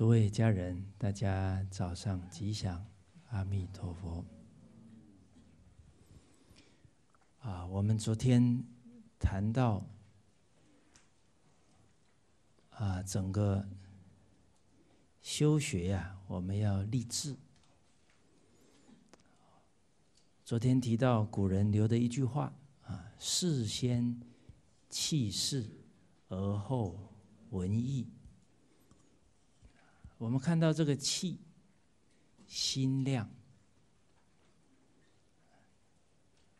诸位家人，大家早上吉祥，阿弥陀佛。啊，我们昨天谈到啊，整个修学呀，我们要立志。昨天提到古人留的一句话啊：“事先弃事，而后文义。”我们看到这个气，心量，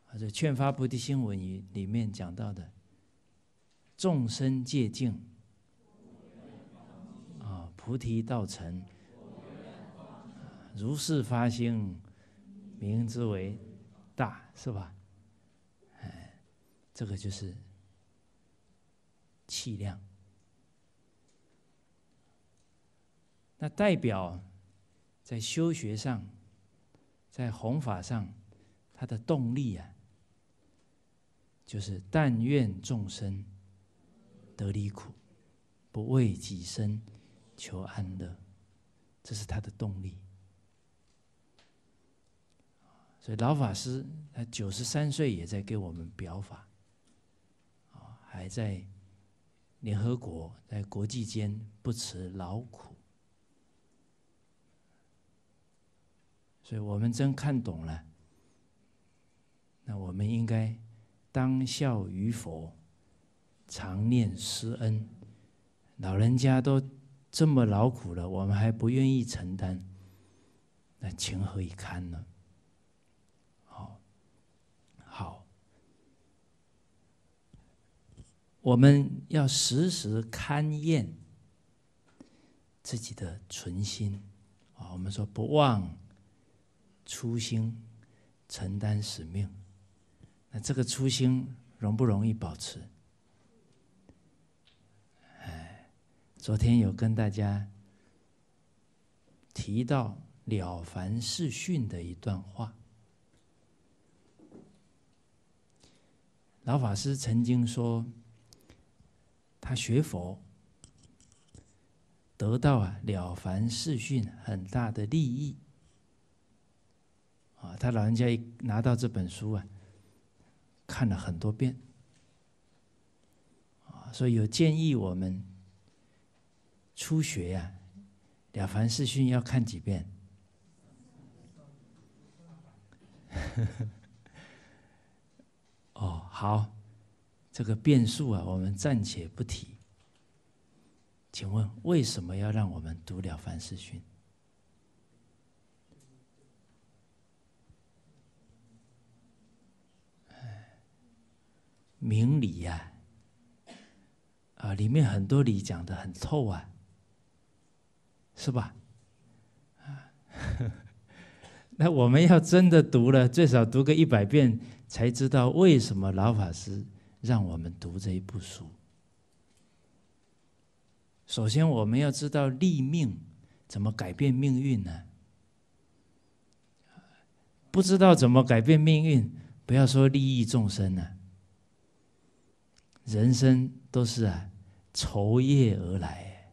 或者《劝发菩提心文》里里面讲到的，众生戒净，啊，菩提道成，如是发心，名之为大，是吧？哎，这个就是气量。那代表在修学上，在弘法上，他的动力啊，就是但愿众生得离苦，不为己身求安乐，这是他的动力。所以老法师他九十三岁也在给我们表法，啊，还在联合国，在国际间不辞劳苦。所以我们真看懂了，那我们应该当孝于佛，常念师恩。老人家都这么劳苦了，我们还不愿意承担，那情何以堪呢？好，好，我们要时时勘验自己的存心啊。我们说不忘。初心，承担使命，那这个初心容不容易保持？哎，昨天有跟大家提到了凡世训的一段话，老法师曾经说，他学佛得到啊了凡世训很大的利益。啊，他老人家一拿到这本书啊，看了很多遍。啊，所以有建议我们初学呀，《了凡四训》要看几遍。哦，好，这个变数啊，我们暂且不提。请问为什么要让我们读《了凡四训》？明理呀，啊，里面很多理讲的很透啊，是吧？那我们要真的读了，最少读个一百遍，才知道为什么老法师让我们读这一部书。首先，我们要知道立命怎么改变命运呢？不知道怎么改变命运，不要说利益众生了。人生都是啊，愁业而来。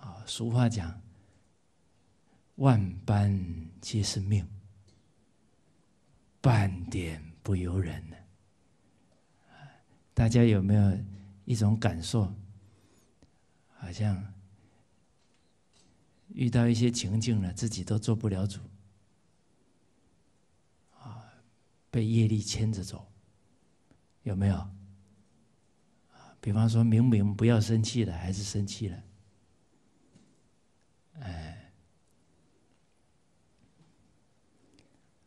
啊，俗话讲，万般皆是命，半点不由人。大家有没有一种感受？好像遇到一些情境了，自己都做不了主，啊，被业力牵着走。有没有？比方说明明不要生气了，还是生气了。哎，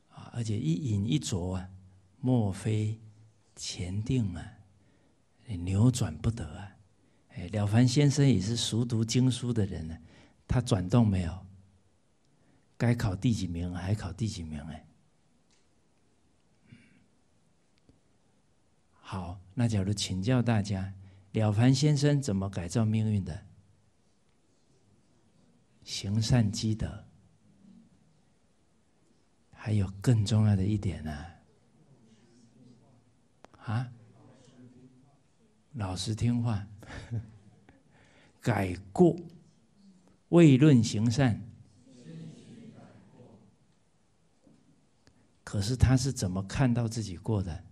啊，而且一饮一啄啊，莫非前定啊，扭转不得啊。哎，了凡先生也是熟读经书的人呢，他转动没有？该考第几名还考第几名？哎。好，那假如请教大家，了凡先生怎么改造命运的？行善积德，还有更重要的一点呢？啊，老实听话，改过未论行善，可是他是怎么看到自己过的？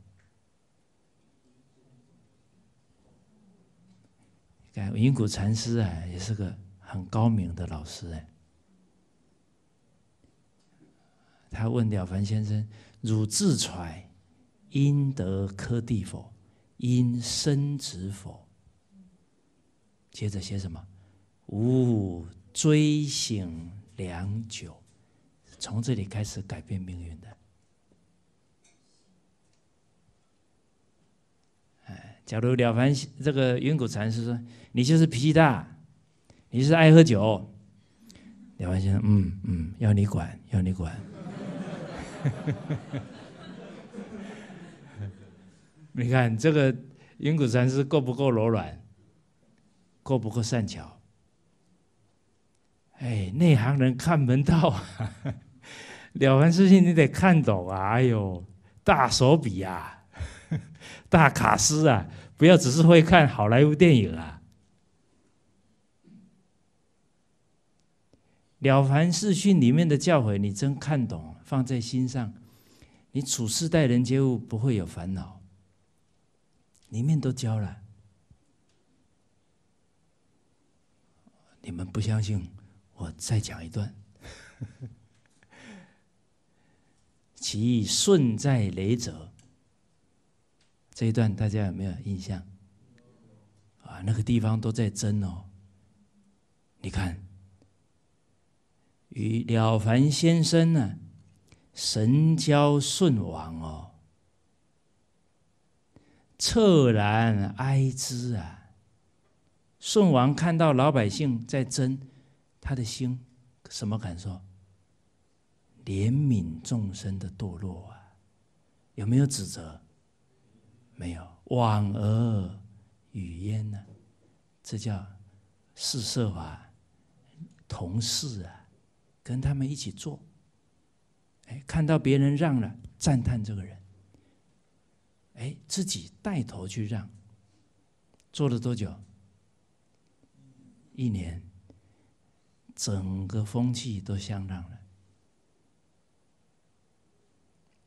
哎，云谷禅师啊，也是个很高明的老师哎。他问了凡先生：“汝自揣，因得科第否？因生子否？”接着写什么？吾追省良久，从这里开始改变命运的。哎，假如了凡这个云谷禅师说。你就是脾气大，你是爱喝酒。了凡先生，嗯嗯，要你管，要你管。你看这个云谷禅师够不够柔软，够不够善巧？哎，内行人看门道啊！了 凡事情，你得看懂啊！哎呦，大手笔啊，大卡司啊，不要只是会看好莱坞电影啊！《了凡四训》里面的教诲，你真看懂，放在心上，你处事待人接物不会有烦恼。里面都教了，你们不相信，我再讲一段。其顺在雷泽，这一段大家有没有印象？啊，那个地方都在争哦，你看。与了凡先生呢，神交顺王哦，恻然哀之啊。顺王看到老百姓在争，他的心什么感受？怜悯众生的堕落啊，有没有指责？没有，婉而语焉呢。这叫四受啊，同事啊。跟他们一起做，哎，看到别人让了，赞叹这个人，哎，自己带头去让，做了多久？一年，整个风气都相当了，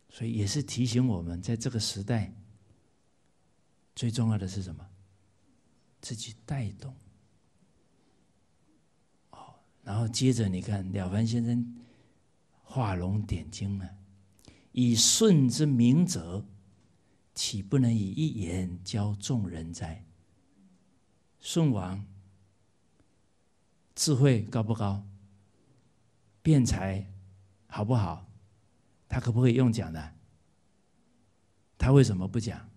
所以也是提醒我们，在这个时代，最重要的是什么？自己带动。然后接着你看了凡先生画龙点睛了，以舜之明哲，岂不能以一言教众人哉？舜王智慧高不高？辩才好不好？他可不可以用讲的？他为什么不讲？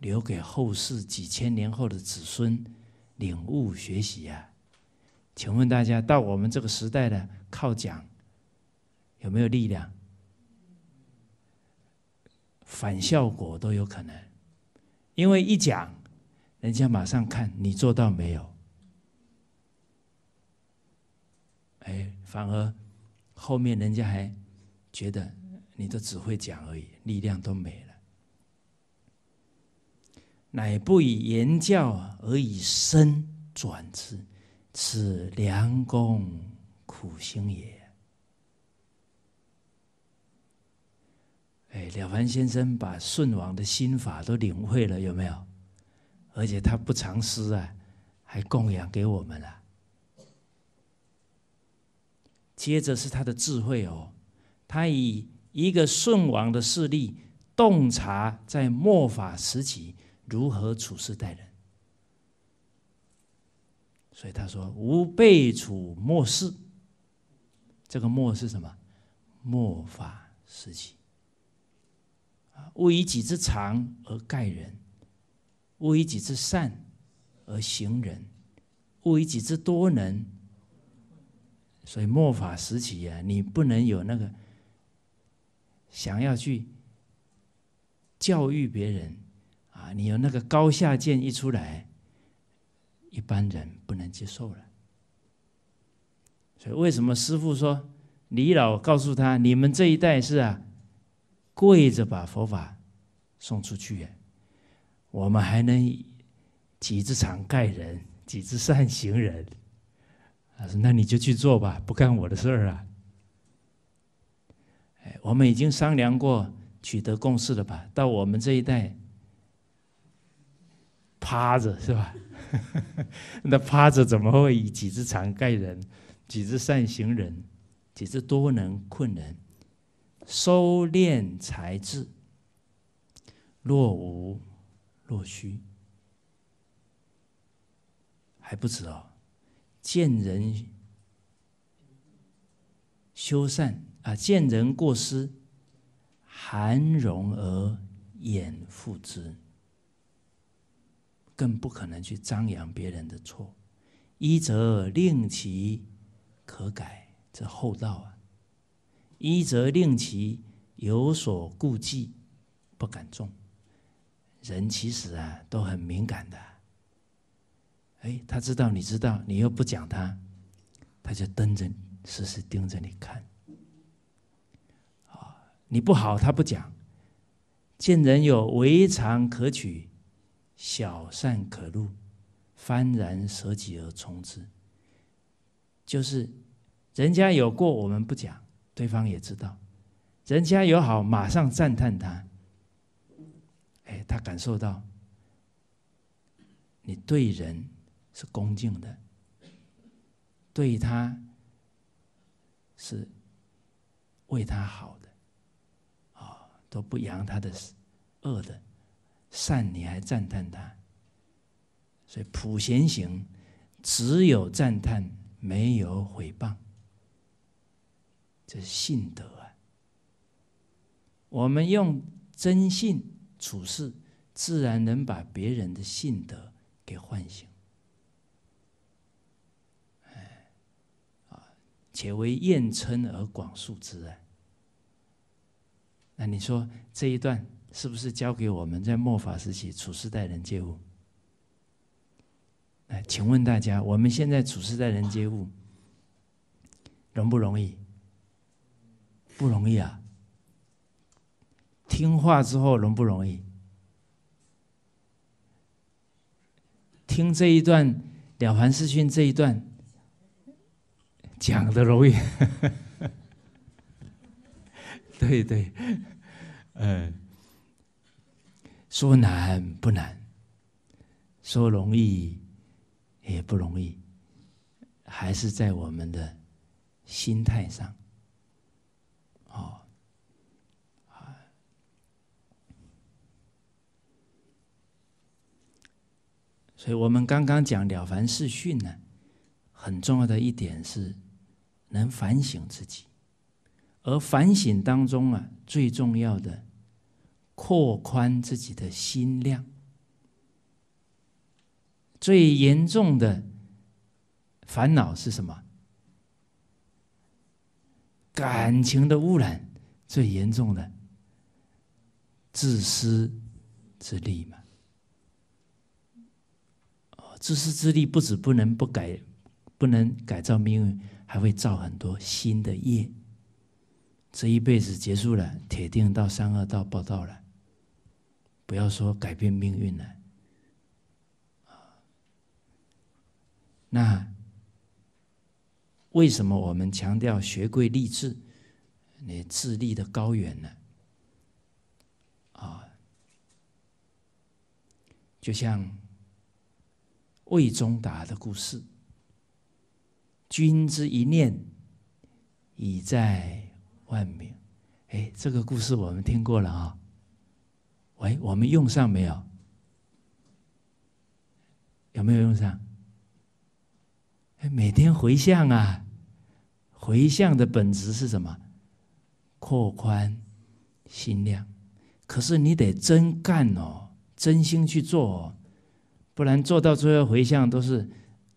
留给后世几千年后的子孙。领悟学习啊，请问大家到我们这个时代的靠讲有没有力量？反效果都有可能，因为一讲，人家马上看你做到没有。哎，反而后面人家还觉得你都只会讲而已，力量都没了。乃不以言教，而以身转之，此良功苦行也。哎，了凡先生把舜王的心法都领会了，有没有？而且他不藏私啊，还供养给我们了。接着是他的智慧哦，他以一个舜王的势力，洞察在末法时期。如何处事待人？所以他说：“吾辈处末世，这个末是什么？末法时期勿以己之长而盖人，勿以己之善而行人，勿以己之多能。所以末法时期啊，你不能有那个想要去教育别人。”你有那个高下见一出来，一般人不能接受了。所以为什么师傅说李老告诉他，你们这一代是啊，跪着把佛法送出去，我们还能几之场盖人，几之善行人。他说：“那你就去做吧，不干我的事儿啊。”哎，我们已经商量过，取得共识了吧？到我们这一代。趴着是吧？那趴着怎么会以己之长盖人，己之善行人，己之多能困人？收敛才智，若无若虚，还不止哦。见人修善啊，见人过失，含容而掩覆之。更不可能去张扬别人的错，一则令其可改，这厚道啊；一则令其有所顾忌，不敢众人其实啊都很敏感的，哎，他知道你知道，你又不讲他，他就瞪着你，时时盯着你看。啊，你不好他不讲，见人有为常可取。小善可入，幡然舍己而从之。就是人家有过，我们不讲，对方也知道；人家有好，马上赞叹他。哎，他感受到你对人是恭敬的，对他是为他好的，啊，都不扬他的恶的。善，你还赞叹他，所以普贤行只有赞叹，没有毁谤，这是性德啊。我们用真性处事，自然能把别人的性德给唤醒。哎，啊，且为厌称而广述之啊。那你说这一段？是不是教给我们在末法时期处世待人接物？哎，请问大家，我们现在处世待人接物容不容易？不容易啊！听话之后容不容易？听这一段《了凡四训》这一段讲的容易？对 对，嗯。说难不难，说容易也不容易，还是在我们的心态上。哦啊，所以我们刚刚讲了凡四训呢，很重要的一点是能反省自己，而反省当中啊，最重要的。扩宽自己的心量。最严重的烦恼是什么？感情的污染，最严重的自私自利嘛。哦，自私自利不止不能不改，不能改造命运，还会造很多新的业。这一辈子结束了，铁定到三恶道报到了。不要说改变命运了，啊，那为什么我们强调学贵立志？你智立的高远呢？啊，就像魏忠达的故事，君之一念，已在万民。哎，这个故事我们听过了啊。喂，我们用上没有？有没有用上？哎，每天回向啊！回向的本质是什么？扩宽心量。可是你得真干哦，真心去做哦，不然做到最后回向都是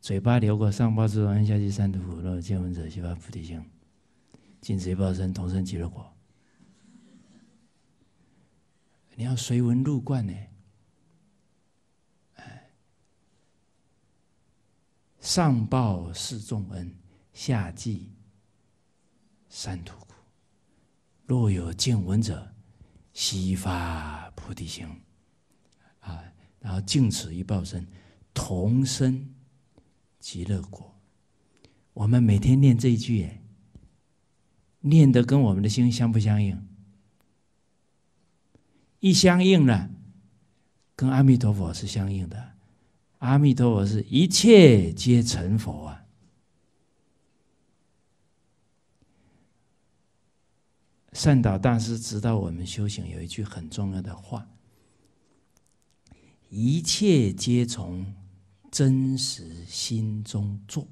嘴巴流过，上报之重恩，下济三途苦，若有见闻者，悉发菩提心，尽此一报身，同生极乐国。你要随文入观呢，哎，上报四重恩，下济三途苦。若有见闻者，悉发菩提心，啊，然后净此一报身，同生极乐国。我们每天念这一句耶，念的跟我们的心相不相应？一相应了，跟阿弥陀佛是相应的。阿弥陀佛是一切皆成佛啊！善导大师指导我们修行有一句很重要的话：一切皆从真实心中做。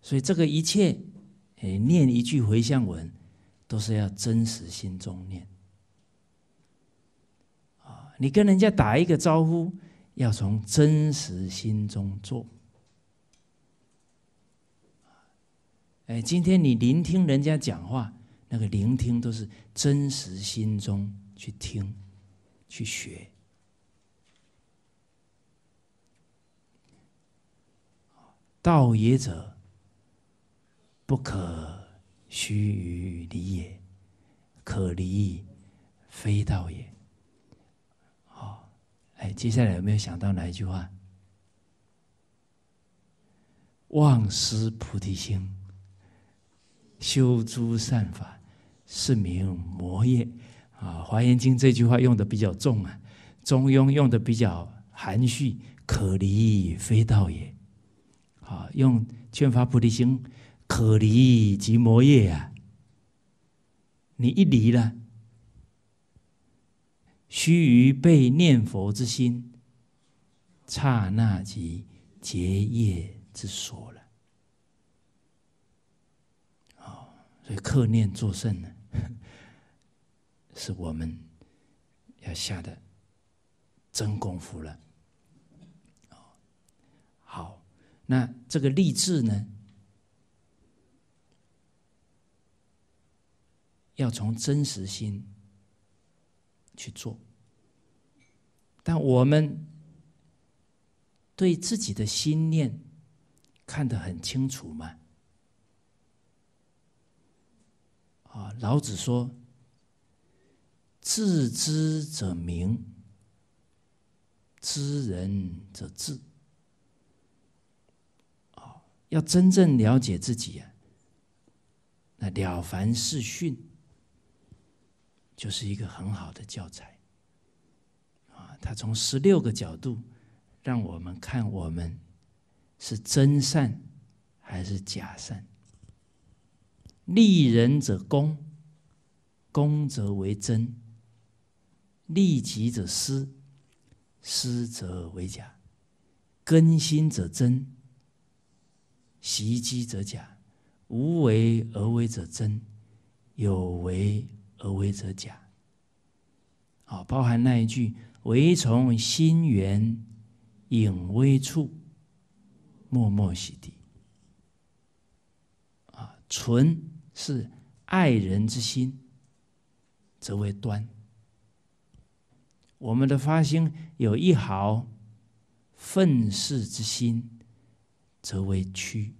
所以这个一切，哎，念一句回向文。都是要真实心中念啊！你跟人家打一个招呼，要从真实心中做。哎，今天你聆听人家讲话，那个聆听都是真实心中去听、去学。道也者，不可。须臾离也，可离非道也。好，哎，接下来有没有想到哪一句话？忘失菩提心，修诸善法，是名魔业。啊，《华严经》这句话用的比较重啊，《中庸》用的比较含蓄，可离非道也。好，用劝发菩提心。可离即魔业啊！你一离了，须臾被念佛之心，刹那即结业之所了。哦，所以克念作甚呢？是我们要下的真功夫了。哦，好，那这个立志呢？要从真实心去做，但我们对自己的心念看得很清楚吗？啊，老子说：“自知者明，知人者智。”啊，要真正了解自己呀，那《了凡四训》。就是一个很好的教材啊！他从十六个角度让我们看我们是真善还是假善。利人者公，公则为真；利己者私，私则为假。更新者真，袭击者假。无为而为者真，有为。何为则假？啊，包含那一句“唯从心源隐微处，默默洗涤”。啊，纯是爱人之心，则为端。我们的发心有一毫愤世之心，则为屈。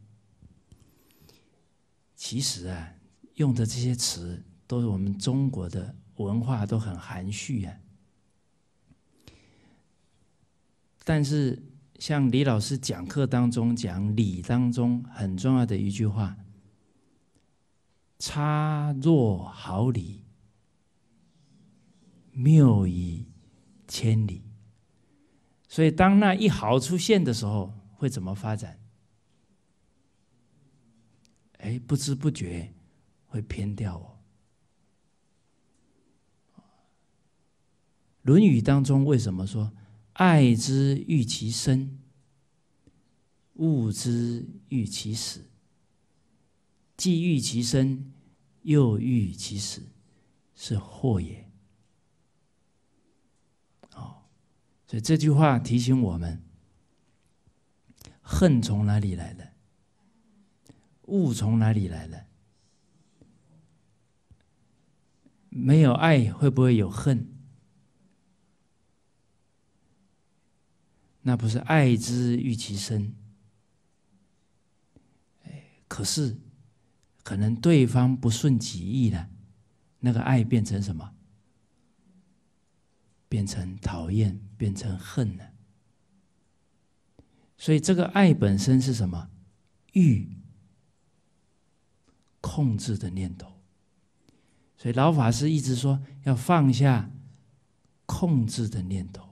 其实啊，用的这些词。都是我们中国的文化都很含蓄呀，但是像李老师讲课当中讲礼当中很重要的一句话：“差若毫厘，谬以千里。”所以当那一毫出现的时候，会怎么发展？哎，不知不觉会偏掉哦。《论语》当中为什么说“爱之欲其生，恶之欲其死”？既欲其生，又欲其死，是祸也。好，所以这句话提醒我们：恨从哪里来的？恶从哪里来的？没有爱，会不会有恨？那不是爱之欲其生，可是可能对方不顺己意了，那个爱变成什么？变成讨厌，变成恨了。所以这个爱本身是什么？欲控制的念头。所以老法师一直说要放下控制的念头。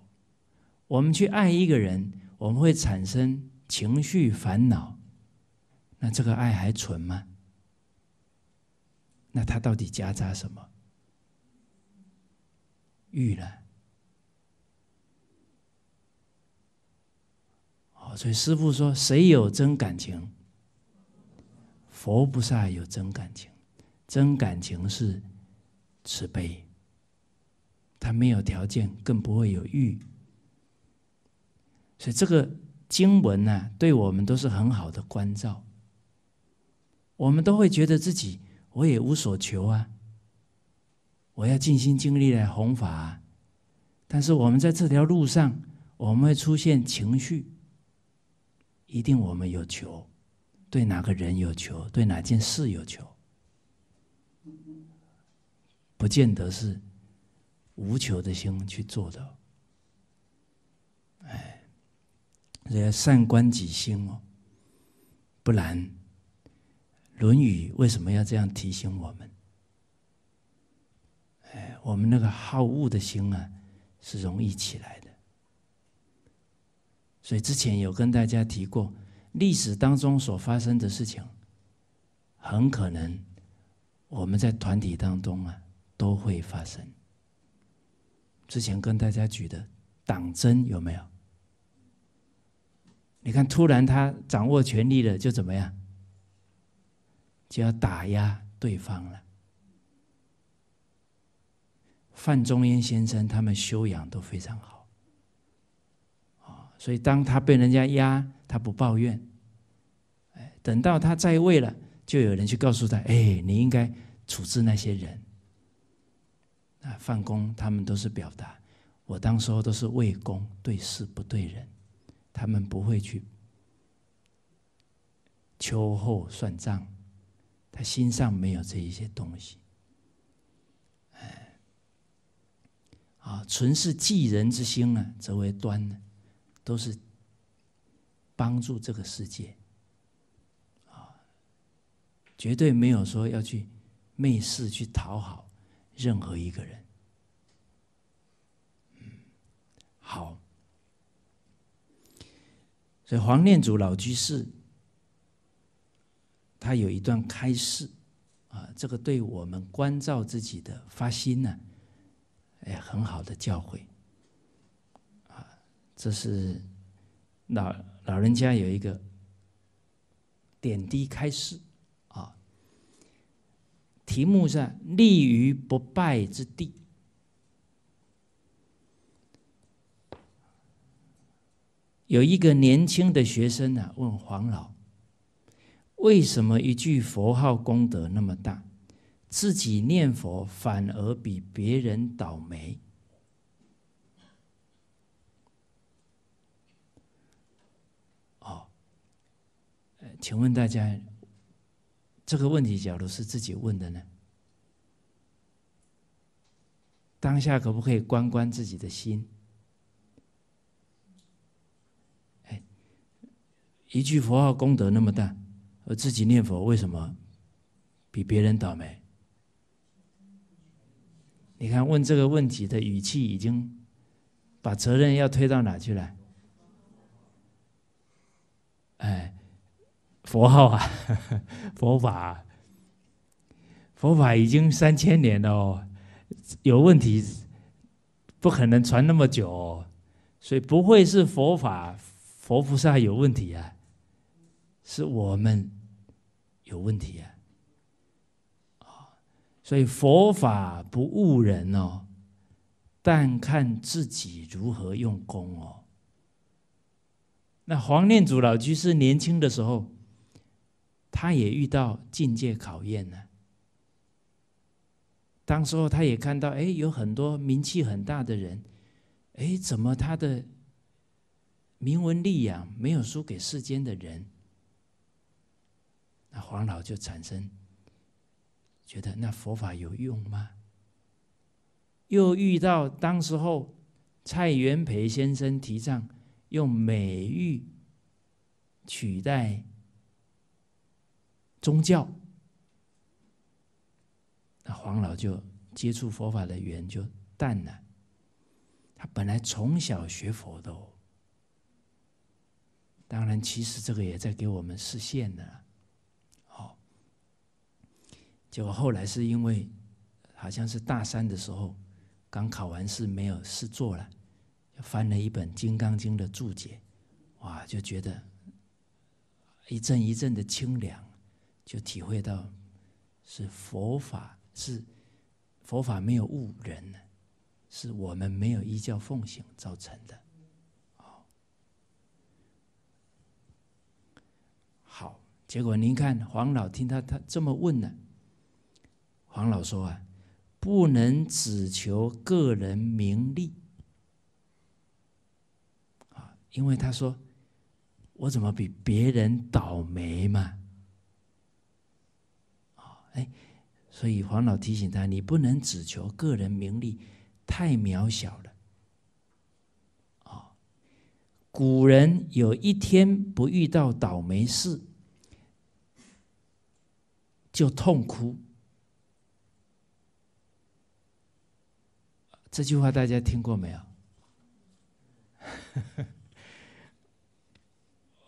我们去爱一个人，我们会产生情绪烦恼，那这个爱还存吗？那他到底夹杂什么欲呢？哦，所以师父说，谁有真感情？佛菩萨有真感情，真感情是慈悲，他没有条件，更不会有欲。所以这个经文呢，对我们都是很好的关照。我们都会觉得自己，我也无所求啊。我要尽心尽力来弘法，但是我们在这条路上，我们会出现情绪。一定我们有求，对哪个人有求，对哪件事有求，不见得是无求的心去做的。哎。要善观己心哦，不然《论语》为什么要这样提醒我们？哎，我们那个好恶的心啊，是容易起来的。所以之前有跟大家提过，历史当中所发生的事情，很可能我们在团体当中啊都会发生。之前跟大家举的党争有没有？你看，突然他掌握权力了，就怎么样？就要打压对方了。范仲淹先生他们修养都非常好，啊，所以当他被人家压，他不抱怨。哎，等到他在位了，就有人去告诉他：“哎，你应该处置那些人。”啊，范公他们都是表达，我当时候都是为公，对事不对人。他们不会去秋后算账，他心上没有这一些东西。哎，啊，纯是济人之心啊，则为端呢，都是帮助这个世界啊，绝对没有说要去媚世、去讨好任何一个人。嗯，好。所以黄念祖老居士，他有一段开示，啊，这个对我们关照自己的发心呢，哎，很好的教诲，啊，这是老老人家有一个点滴开示，啊，题目是立于不败之地。有一个年轻的学生呢，问黄老：“为什么一句佛号功德那么大，自己念佛反而比别人倒霉？”哦，请问大家，这个问题假如是自己问的呢，当下可不可以关关自己的心？一句佛号功德那么大，而自己念佛为什么比别人倒霉？你看问这个问题的语气，已经把责任要推到哪去了？哎，佛号啊，佛法，佛法已经三千年了哦，有问题不可能传那么久，所以不会是佛法、佛菩萨有问题啊。是我们有问题啊！所以佛法不误人哦，但看自己如何用功哦。那黄念祖老居士年轻的时候，他也遇到境界考验呢。当时候他也看到，哎，有很多名气很大的人，哎，怎么他的名闻利养没有输给世间的人？那黄老就产生觉得那佛法有用吗？又遇到当时候蔡元培先生提倡用美育取代宗教，那黄老就接触佛法的缘就淡了。他本来从小学佛的，当然其实这个也在给我们示现的。结果后来是因为，好像是大三的时候，刚考完试没有事做了，就翻了一本《金刚经》的注解，哇，就觉得一阵一阵的清凉，就体会到是佛法是佛法没有误人呢，是我们没有依教奉行造成的。好，结果您看黄老听他他这么问呢。黄老说：“啊，不能只求个人名利啊！因为他说，我怎么比别人倒霉嘛？啊，哎，所以黄老提醒他，你不能只求个人名利，太渺小了。古人有一天不遇到倒霉事，就痛哭。”这句话大家听过没有？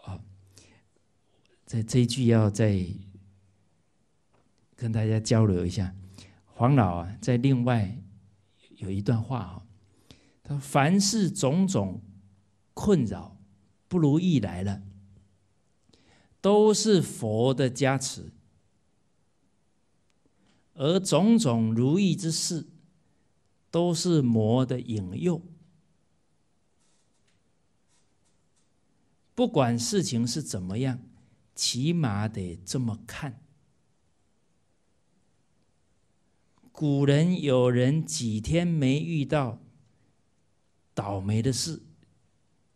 啊、在这一句要再跟大家交流一下。黄老啊，在另外有一段话啊，他说：“凡是种种困扰、不如意来了，都是佛的加持；而种种如意之事。”都是魔的引诱，不管事情是怎么样，起码得这么看。古人有人几天没遇到倒霉的事，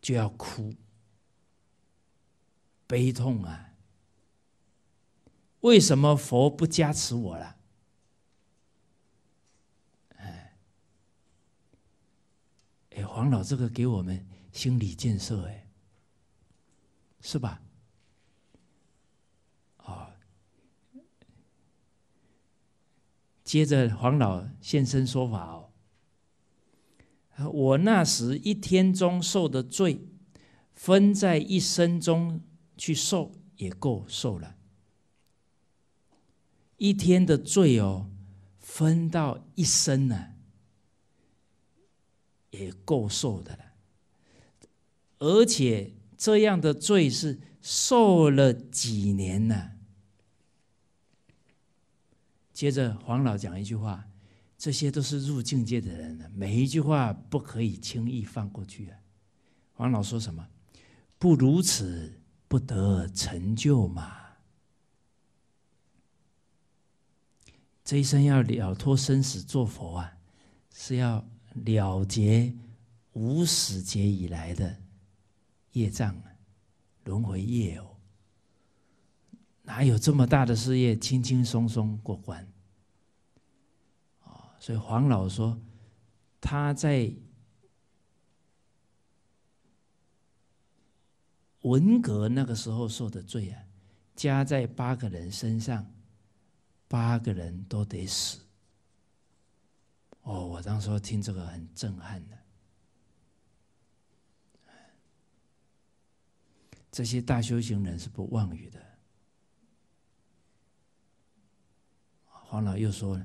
就要哭悲痛啊？为什么佛不加持我了？哎，黄老这个给我们心理建设，哎，是吧？啊，接着黄老现身说法哦。我那时一天中受的罪，分在一生中去受也够受了，一天的罪哦，分到一生呢。也够受的了，而且这样的罪是受了几年呢？接着黄老讲一句话：“这些都是入境界的人，每一句话不可以轻易放过去。”啊，黄老说什么？“不如此，不得成就嘛。”这一生要了脱生死做佛啊，是要。了结无始劫以来的业障、轮回业哦，哪有这么大的事业轻轻松松过关？啊，所以黄老说他在文革那个时候受的罪啊，加在八个人身上，八个人都得死。哦，我当时听这个很震撼的。这些大修行人是不妄语的。黄老又说，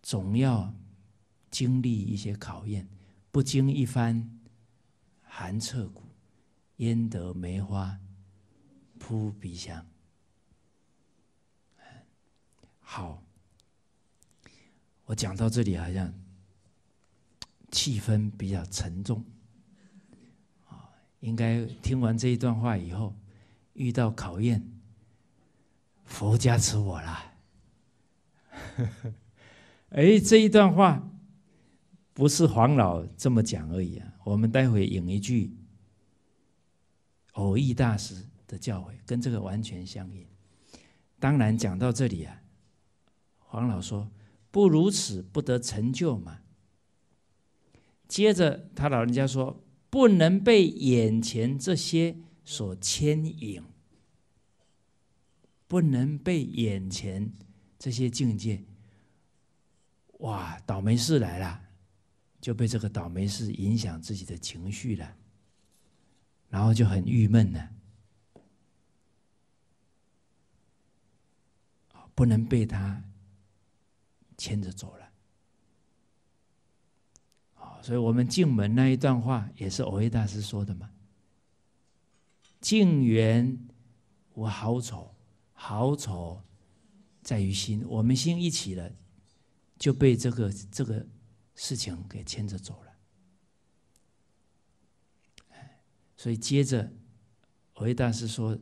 总要经历一些考验，不经一番寒彻骨，焉得梅花扑鼻香？好。我讲到这里好像气氛比较沉重，啊，应该听完这一段话以后遇到考验，佛加持我啦。哎，这一段话不是黄老这么讲而已啊，我们待会引一句偶遇大师的教诲，跟这个完全相应。当然讲到这里啊，黄老说。不如此不得成就嘛。接着他老人家说，不能被眼前这些所牵引，不能被眼前这些境界。哇，倒霉事来了，就被这个倒霉事影响自己的情绪了，然后就很郁闷了。不能被他。牵着走了，啊！所以我们进门那一段话也是欧维大师说的嘛。静缘我好丑，好丑在于心。我们心一起了，就被这个这个事情给牵着走了。所以接着藕益大师说：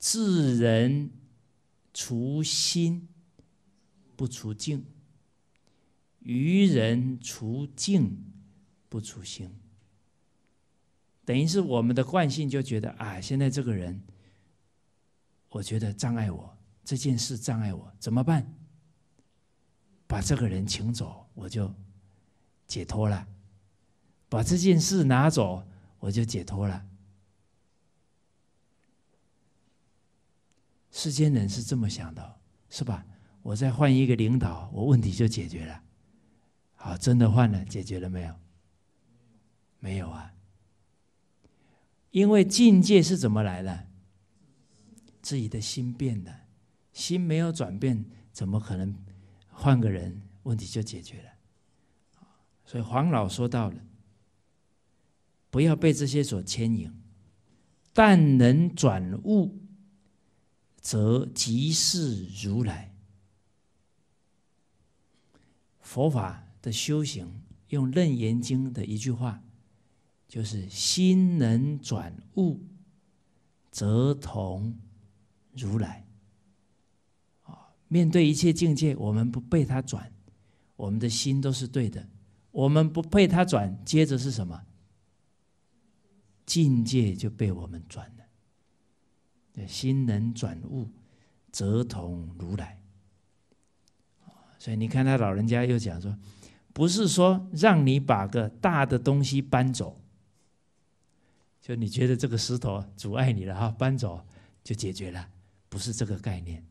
治人除心。不出境，愚人除境不出心，等于是我们的惯性就觉得啊，现在这个人，我觉得障碍我，这件事障碍我，怎么办？把这个人请走，我就解脱了；把这件事拿走，我就解脱了。世间人是这么想的，是吧？我再换一个领导，我问题就解决了。好，真的换了解决了没有？没有啊。因为境界是怎么来的？自己的心变的，心没有转变，怎么可能换个人问题就解决了？所以黄老说到了，不要被这些所牵引，但能转物，则即是如来。佛法的修行，用《楞严经》的一句话，就是“心能转物，则同如来”。啊，面对一切境界，我们不被他转，我们的心都是对的。我们不被他转，接着是什么？境界就被我们转了。心能转物，则同如来。所以你看，他老人家又讲说，不是说让你把个大的东西搬走，就你觉得这个石头阻碍你了哈，搬走就解决了，不是这个概念，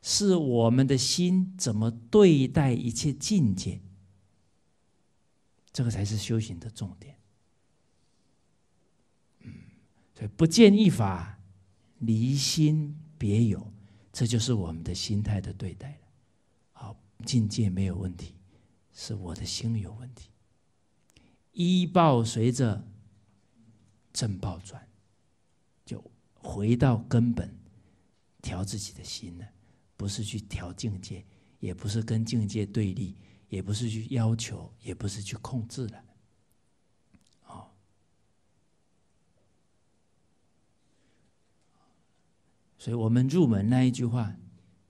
是我们的心怎么对待一切境界，这个才是修行的重点。所以不见一法，离心别有，这就是我们的心态的对待。境界没有问题，是我的心有问题。一报随着正报转，就回到根本，调自己的心了，不是去调境界，也不是跟境界对立，也不是去要求，也不是去控制了。啊。所以我们入门那一句话，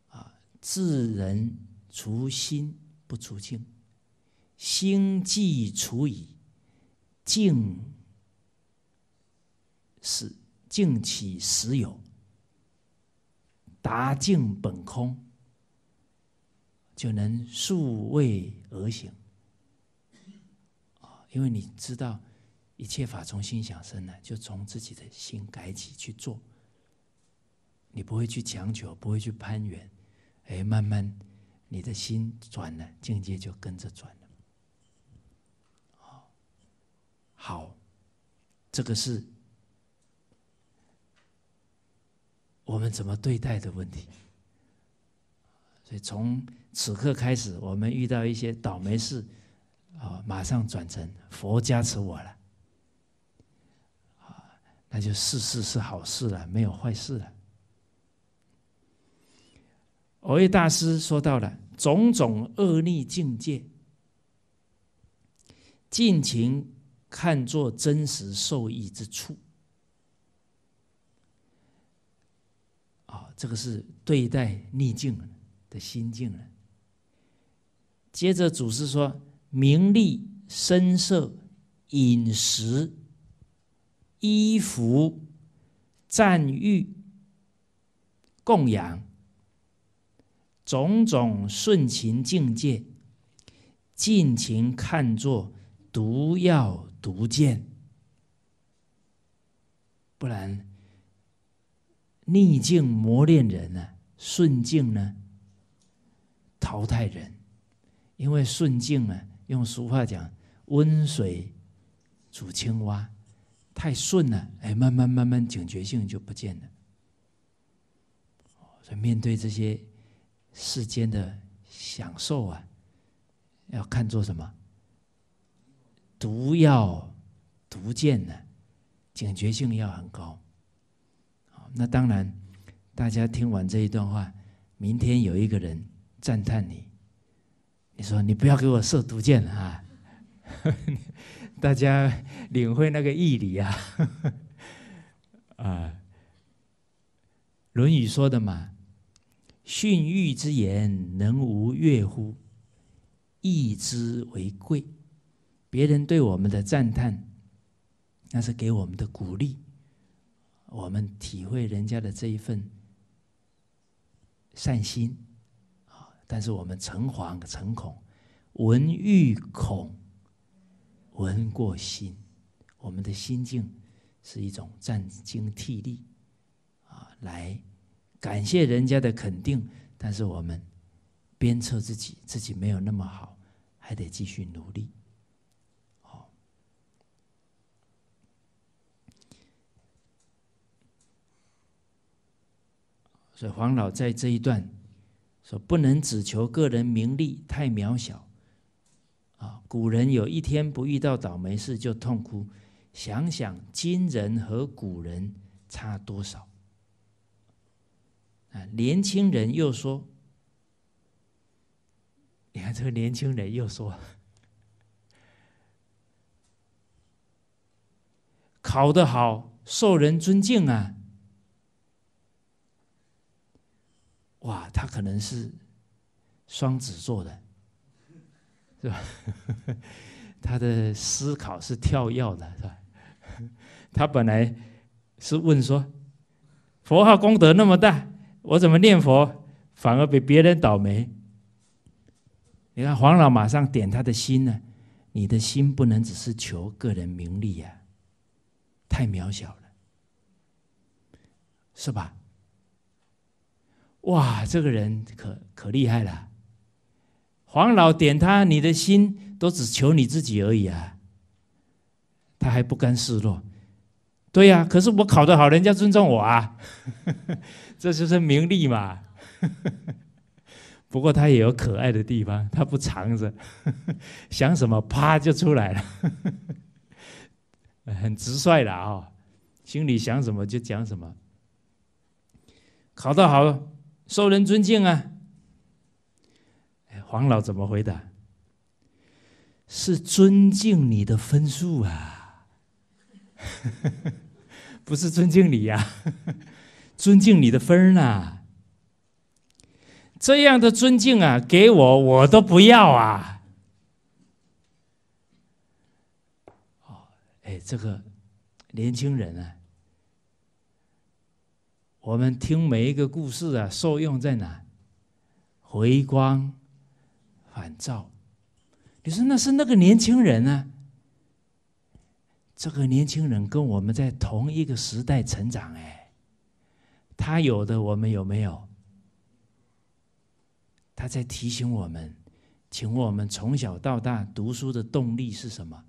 啊，自人。除心不除境，心既除矣，境是境起实有，达境本空，就能数位而行因为你知道一切法从心想生呢，就从自己的心改起去做，你不会去强求，不会去攀援，哎，慢慢。你的心转了，境界就跟着转了。好，这个是，我们怎么对待的问题。所以从此刻开始，我们遇到一些倒霉事，啊，马上转成佛加持我了，啊，那就事事是好事了，没有坏事了。峨眉大师说到了种种恶逆境界，尽情看作真实受益之处。啊，这个是对待逆境的心境了。接着，祖师说：名利、身色、饮食、衣服、赞誉、供养。种种顺情境界，尽情看作毒药毒箭。不然，逆境磨练人呢，顺境呢，淘汰人。因为顺境啊，用俗话讲，温水煮青蛙，太顺了，哎，慢慢慢慢警觉性就不见了。所以面对这些。世间的享受啊，要看作什么？毒药、毒箭呢？警觉性要很高。那当然，大家听完这一段话，明天有一个人赞叹你，你说你不要给我射毒箭啊！大家领会那个义理啊！啊，《论语》说的嘛。训育之言，能无悦乎？益之为贵。别人对我们的赞叹，那是给我们的鼓励。我们体会人家的这一份善心，啊，但是我们诚惶诚恐，闻欲恐，闻过心。我们的心境是一种战兢惕力，啊，来。感谢人家的肯定，但是我们鞭策自己，自己没有那么好，还得继续努力。好，所以黄老在这一段说，不能只求个人名利，太渺小。啊，古人有一天不遇到倒霉事就痛哭，想想今人和古人差多少。啊！年轻人又说：“你看，这个年轻人又说，考得好，受人尊敬啊！哇，他可能是双子座的，是吧？他的思考是跳跃的，是吧？他本来是问说，佛号功德那么大。”我怎么念佛反而比别人倒霉？你看黄老马上点他的心呢，你的心不能只是求个人名利呀，太渺小了，是吧？哇，这个人可可厉害了！黄老点他，你的心都只求你自己而已啊，他还不甘示弱。对呀，可是我考得好，人家尊重我啊，这就是名利嘛。不过他也有可爱的地方，他不藏着，想什么啪就出来了，很直率的啊，心里想什么就讲什么。考得好，受人尊敬啊。黄老怎么回答？是尊敬你的分数啊。不是尊敬你呀，尊敬你的分儿呢？这样的尊敬啊，给我我都不要啊！哦，哎，这个年轻人啊，我们听每一个故事啊，受用在哪？回光返照，你说那是那个年轻人啊？这个年轻人跟我们在同一个时代成长，哎，他有的我们有没有？他在提醒我们，请我们从小到大读书的动力是什么？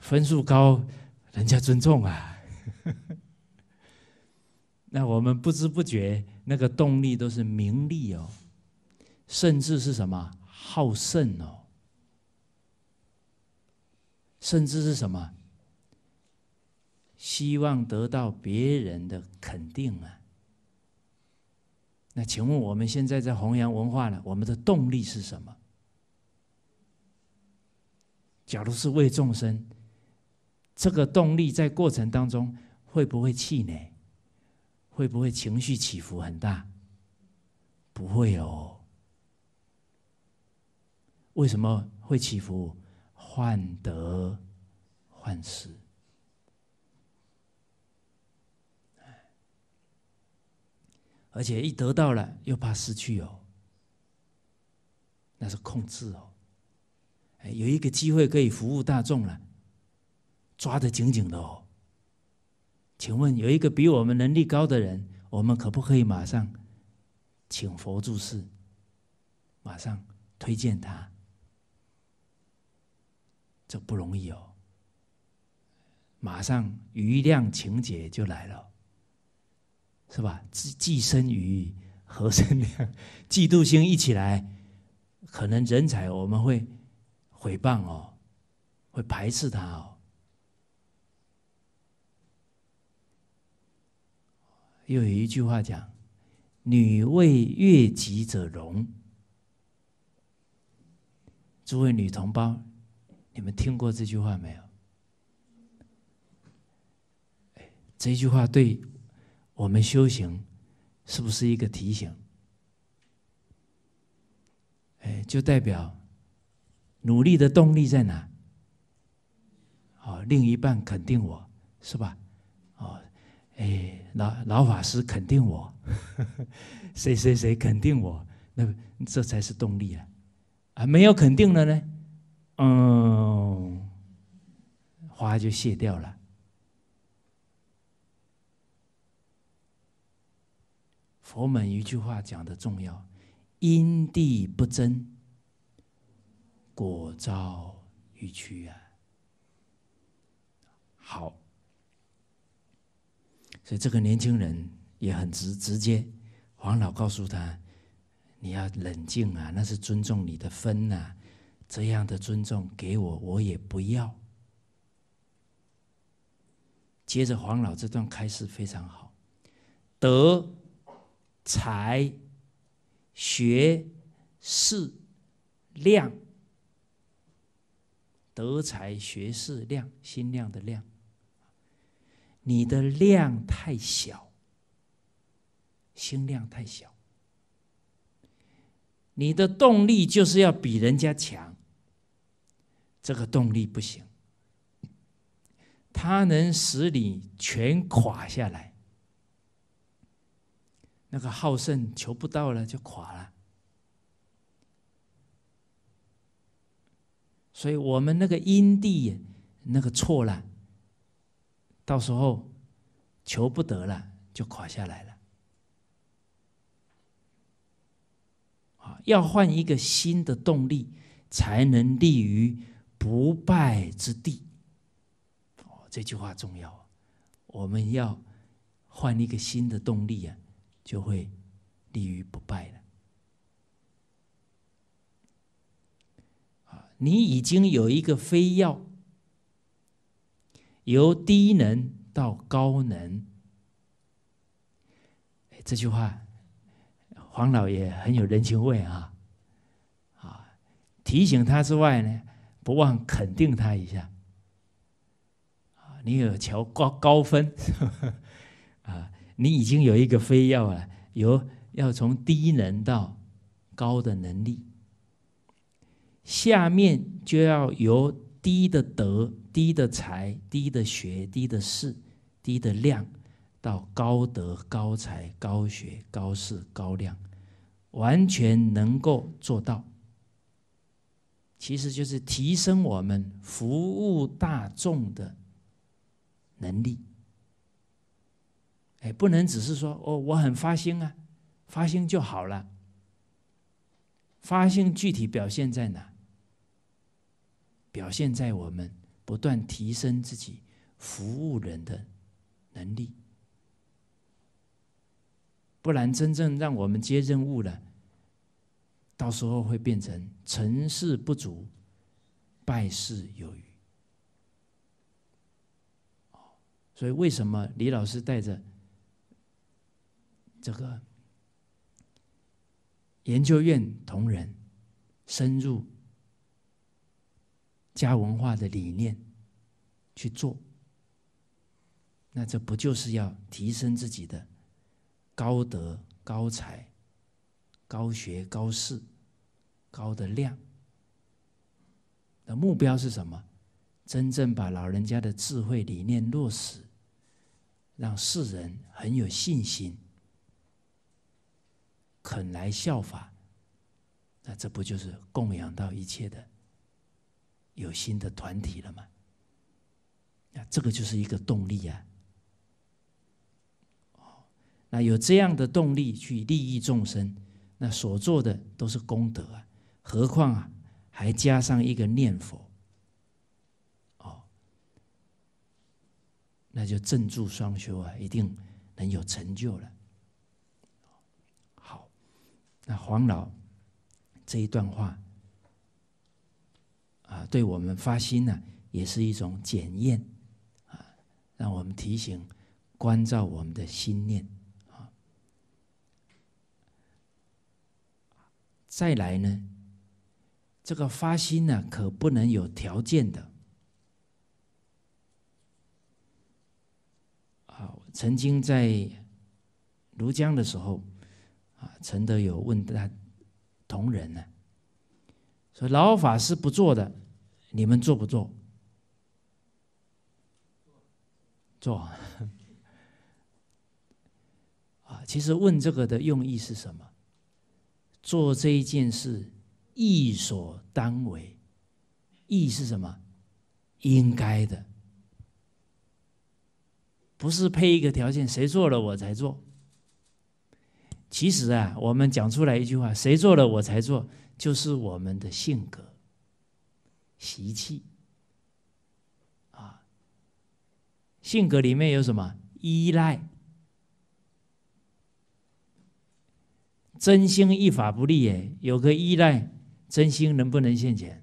分数高，人家尊重啊。那我们不知不觉，那个动力都是名利哦，甚至是什么好胜哦。甚至是什么？希望得到别人的肯定啊！那请问我们现在在弘扬文化呢？我们的动力是什么？假如是为众生，这个动力在过程当中会不会气馁？会不会情绪起伏很大？不会哦。为什么会起伏？患得患失，而且一得到了又怕失去哦，那是控制哦。哎，有一个机会可以服务大众了，抓得紧紧的哦。请问，有一个比我们能力高的人，我们可不可以马上请佛注释，马上推荐他？这不容易哦，马上余量情节就来了，是吧？既生瑜，何生亮？嫉妒心一起来，可能人才我们会诽谤哦，会排斥他哦。又有一句话讲：“女为悦己者容。”诸位女同胞。你们听过这句话没有？这句话对我们修行是不是一个提醒？哎，就代表努力的动力在哪？哦，另一半肯定我是吧？哦，哎，老老法师肯定我，谁谁谁肯定我，那这才是动力啊！啊，没有肯定了呢？嗯，花就谢掉了。佛门一句话讲的重要：因地不争，果招欲取啊。好，所以这个年轻人也很直直接，黄老告诉他：你要冷静啊，那是尊重你的分呐。这样的尊重给我，我也不要。接着黄老这段开示非常好：德、才、学、是量。德、才、学、是量，心量的量。你的量太小，心量太小，你的动力就是要比人家强。这个动力不行，它能使你全垮下来。那个好胜求不到了就垮了，所以我们那个因地那个错了，到时候求不得了就垮下来了。啊，要换一个新的动力，才能利于。不败之地，哦，这句话重要啊！我们要换一个新的动力啊，就会立于不败了。啊，你已经有一个非要由低能到高能，这句话黄老爷很有人情味啊，啊，提醒他之外呢？不忘肯定他一下啊！你有求高高分 啊，你已经有一个非要了，由要从低能到高的能力。下面就要由低的德、低的才、低的学、低的势，低的量，到高德、高才、高学、高势高量，完全能够做到。其实就是提升我们服务大众的能力。哎，不能只是说哦，我很发心啊，发心就好了。发心具体表现在哪？表现在我们不断提升自己服务人的能力。不然，真正让我们接任务了。到时候会变成成事不足，败事有余。所以为什么李老师带着这个研究院同仁深入家文化的理念去做？那这不就是要提升自己的高德高才？高学高士，高的量，的目标是什么？真正把老人家的智慧理念落实，让世人很有信心，肯来效法，那这不就是供养到一切的有心的团体了吗？那这个就是一个动力啊！哦，那有这样的动力去利益众生。那所做的都是功德啊，何况啊，还加上一个念佛，哦，那就正住双修啊，一定能有成就了。好，那黄老这一段话啊，对我们发心呢，也是一种检验啊，让我们提醒、关照我们的心念。再来呢，这个发心呢，可不能有条件的。啊，曾经在庐江的时候，啊，陈德友问他同仁呢，说老法师不做的，你们做不做？做。啊，其实问这个的用意是什么？做这一件事，义所当为。义是什么？应该的，不是配一个条件，谁做了我才做。其实啊，我们讲出来一句话：“谁做了我才做”，就是我们的性格、习气啊。性格里面有什么依赖？真心一法不立耶？有个依赖，真心能不能现前？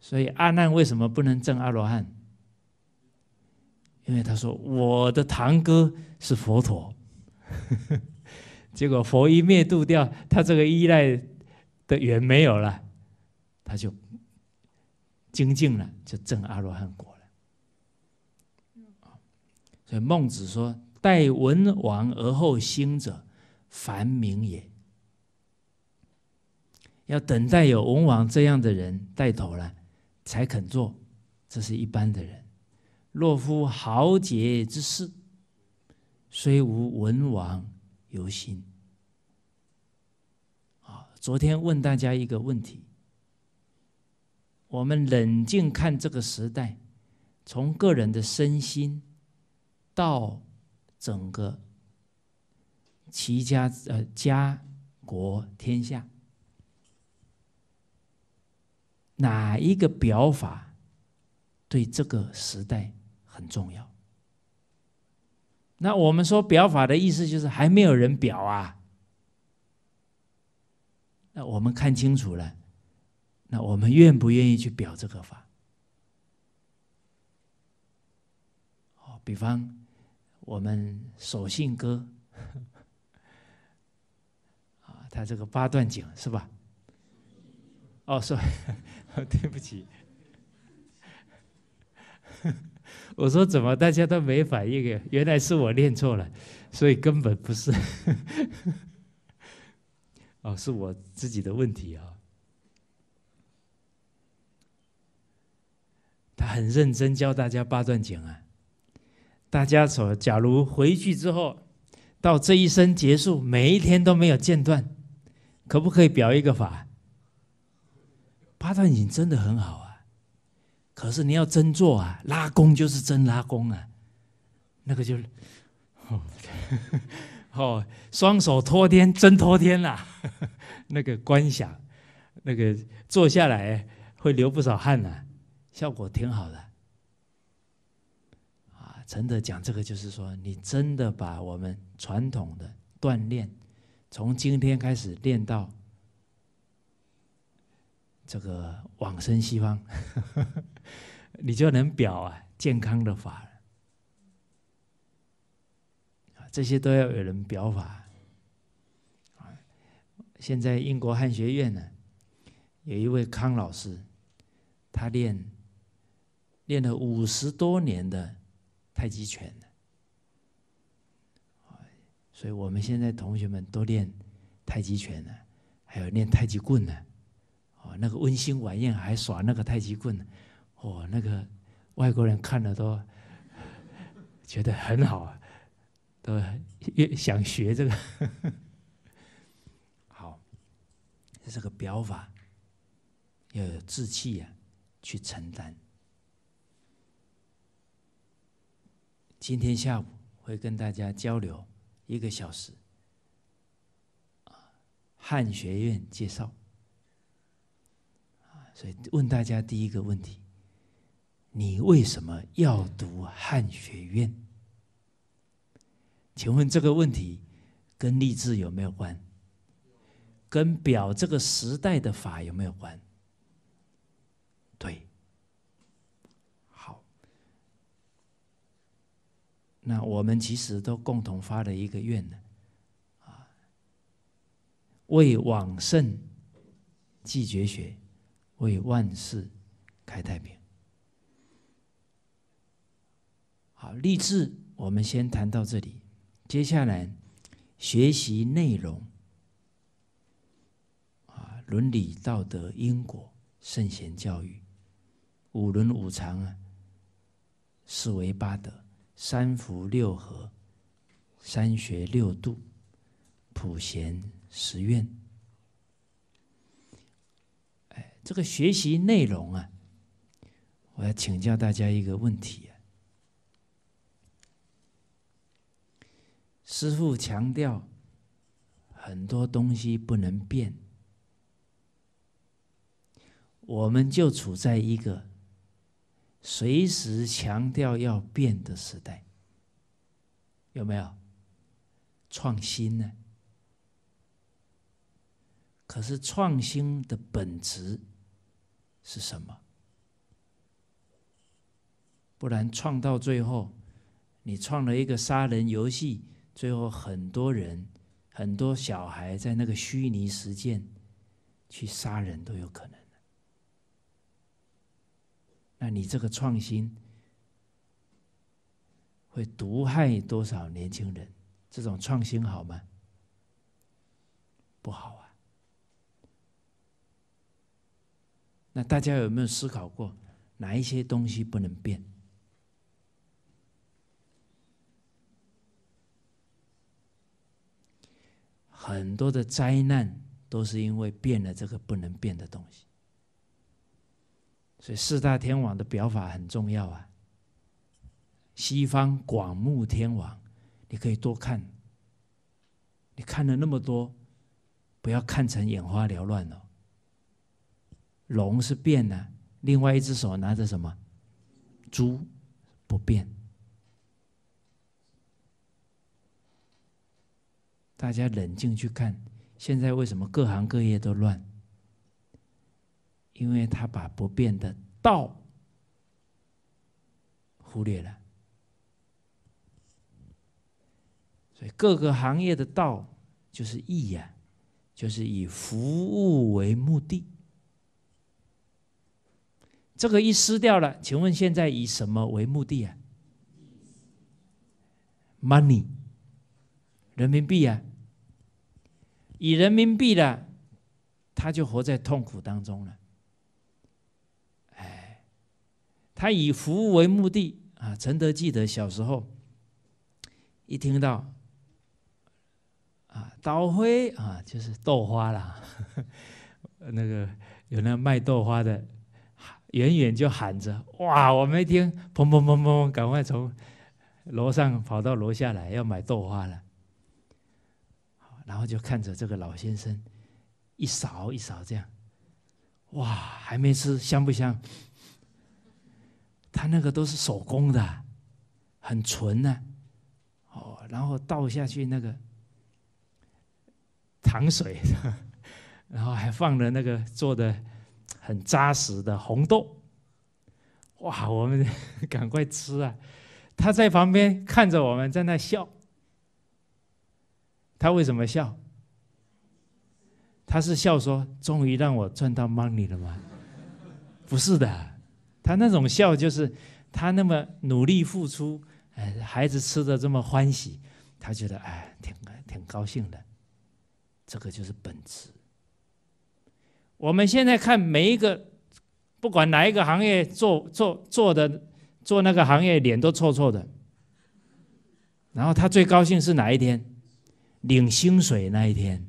所以阿难为什么不能证阿罗汉？因为他说我的堂哥是佛陀，结果佛一灭度掉，他这个依赖的缘没有了，他就精进了，就证阿罗汉果了。所以孟子说。待文王而后兴者，凡明也。要等待有文王这样的人带头了，才肯做。这是一般的人。若夫豪杰之士，虽无文王，犹心。啊，昨天问大家一个问题：我们冷静看这个时代，从个人的身心到。整个齐家呃家国天下，哪一个表法对这个时代很重要？那我们说表法的意思就是还没有人表啊。那我们看清楚了，那我们愿不愿意去表这个法？好，比方。我们守信歌 啊，他这个八段锦是吧？哦，说，对不起，我说怎么大家都没反应？原来是我念错了，所以根本不是，哦，是我自己的问题啊。他很认真教大家八段锦啊。大家说，假如回去之后，到这一生结束，每一天都没有间断，可不可以表一个法？八段锦真的很好啊，可是你要真做啊，拉弓就是真拉弓啊，那个就，哦，哦，双手托天真托天啦，那个观想，那个坐下来会流不少汗啊，效果挺好的。陈德讲这个，就是说，你真的把我们传统的锻炼，从今天开始练到这个往生西方，你就能表啊健康的法。这些都要有人表法。现在英国汉学院呢，有一位康老师，他练练了五十多年的。太极拳的。所以我们现在同学们都练太极拳呢，还有练太极棍呢。哦，那个温馨晚宴还耍那个太极棍，哦，那个外国人看了都 觉得很好，都越想学这个。好，这是个表法，要有志气呀，去承担。今天下午会跟大家交流一个小时，啊，汉学院介绍，啊，所以问大家第一个问题：你为什么要读汉学院？请问这个问题跟励志有没有关？跟表这个时代的法有没有关？那我们其实都共同发了一个愿呢，啊，为往圣继绝学，为万世开太平。好，立志我们先谈到这里，接下来学习内容，啊，伦理道德、因果、圣贤教育、五伦五常啊，四维八德。三福六合，三学六度，普贤十愿。哎，这个学习内容啊，我要请教大家一个问题啊。师父强调很多东西不能变，我们就处在一个。随时强调要变的时代，有没有创新呢？可是创新的本质是什么？不然创到最后，你创了一个杀人游戏，最后很多人、很多小孩在那个虚拟实践去杀人都有可能。那你这个创新会毒害多少年轻人？这种创新好吗？不好啊！那大家有没有思考过，哪一些东西不能变？很多的灾难都是因为变了这个不能变的东西。所以四大天王的表法很重要啊。西方广目天王，你可以多看。你看了那么多，不要看成眼花缭乱了。龙是变的，另外一只手拿着什么？猪，不变。大家冷静去看，现在为什么各行各业都乱？因为他把不变的道忽略了，所以各个行业的道就是义呀，就是以服务为目的。这个一失掉了，请问现在以什么为目的啊？Money，人民币啊？以人民币的，他就活在痛苦当中了。他以服务为目的啊！陈德记得小时候，一听到啊，刀辉啊，就是豆花啦，那个有那卖豆花的，远远就喊着：“哇！”我没听，砰砰砰砰，赶快从楼上跑到楼下来，要买豆花了。然后就看着这个老先生，一勺一勺这样，哇，还没吃，香不香？他那个都是手工的，很纯呢，哦，然后倒下去那个糖水，然后还放了那个做的很扎实的红豆，哇，我们赶快吃啊！他在旁边看着我们在那笑，他为什么笑？他是笑说，终于让我赚到 money 了吗？不是的。他那种笑就是，他那么努力付出，哎，孩子吃的这么欢喜，他觉得哎挺挺高兴的，这个就是本质。我们现在看每一个，不管哪一个行业做做做的做那个行业，脸都臭臭的。然后他最高兴是哪一天？领薪水那一天。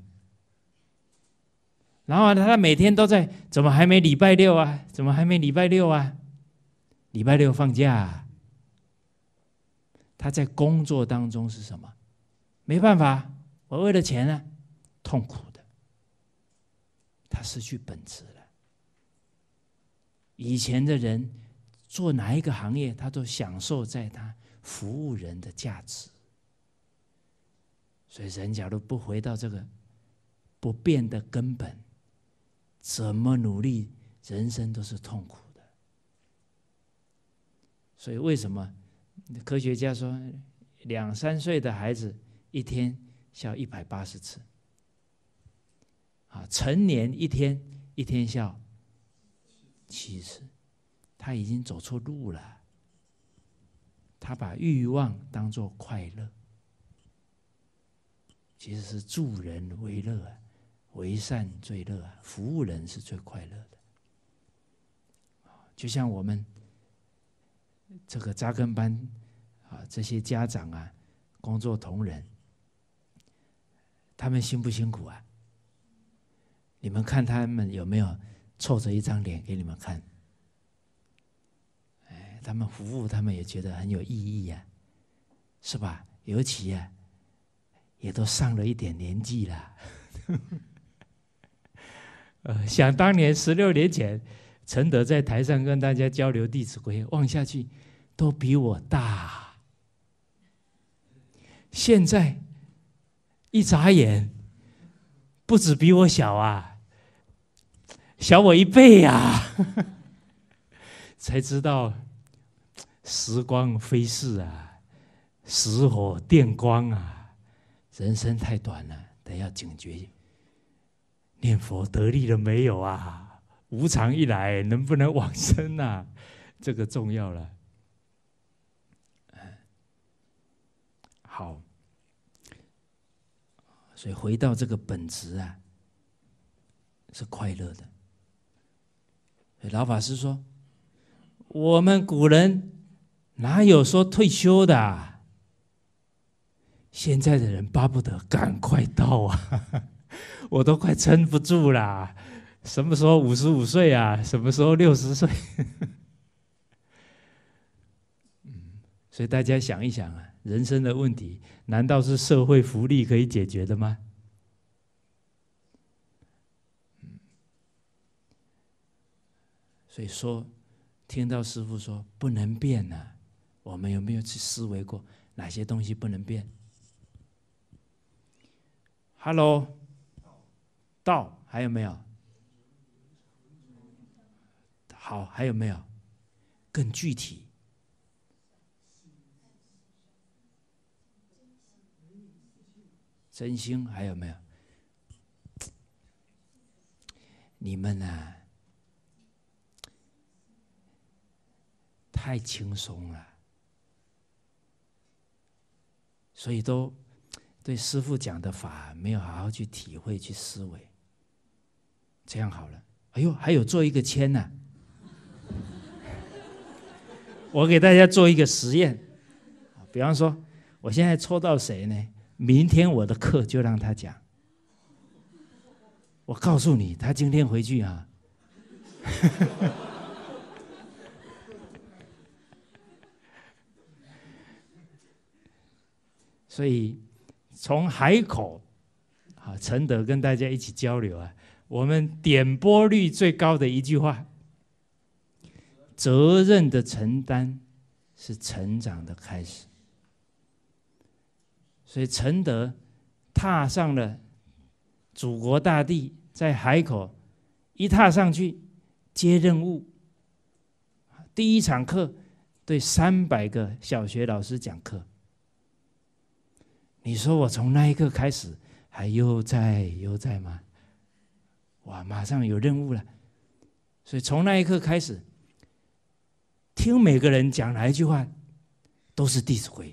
然后他每天都在怎么还没礼拜六啊？怎么还没礼拜六啊？礼拜六放假，他在工作当中是什么？没办法，我为了钱啊，痛苦的。他失去本职了。以前的人做哪一个行业，他都享受在他服务人的价值。所以，人假如不回到这个不变的根本，怎么努力，人生都是痛苦。所以，为什么科学家说，两三岁的孩子一天笑一百八十次，啊，成年一天一天笑七次，他已经走错路了。他把欲望当作快乐，其实是助人为乐，为善最乐，服务人是最快乐的。就像我们。这个扎根班啊，这些家长啊，工作同仁，他们辛不辛苦啊？你们看他们有没有凑着一张脸给你们看？哎，他们服务，他们也觉得很有意义呀，是吧？尤其呀，也都上了一点年纪了。呃，想当年十六年前。陈德在台上跟大家交流《弟子规》，望下去，都比我大。现在一眨眼，不止比我小啊，小我一倍呀！才知道时光飞逝啊，石火电光啊，人生太短了，得要警觉，念佛得力了没有啊？无常一来，能不能往生啊？这个重要了。好，所以回到这个本质啊，是快乐的。老法师说，我们古人哪有说退休的？现在的人巴不得赶快到啊！我都快撑不住了。”什么时候五十五岁啊？什么时候六十岁？嗯，所以大家想一想啊，人生的问题难道是社会福利可以解决的吗？嗯，所以说，听到师傅说不能变呢，我们有没有去思维过哪些东西不能变？Hello，道还有没有？好，还有没有更具体？真心还有没有？你们呐，太轻松了，所以都对师傅讲的法没有好好去体会、去思维。这样好了，哎呦，还有做一个签呢。我给大家做一个实验比方说，我现在抽到谁呢？明天我的课就让他讲。我告诉你，他今天回去啊。所以，从海口啊、承德跟大家一起交流啊，我们点播率最高的一句话。责任的承担是成长的开始，所以陈德踏上了祖国大地，在海口一踏上去接任务，第一场课对三百个小学老师讲课。你说我从那一刻开始还悠哉悠哉吗？哇，马上有任务了，所以从那一刻开始。听每个人讲哪一句话，都是《弟子规》；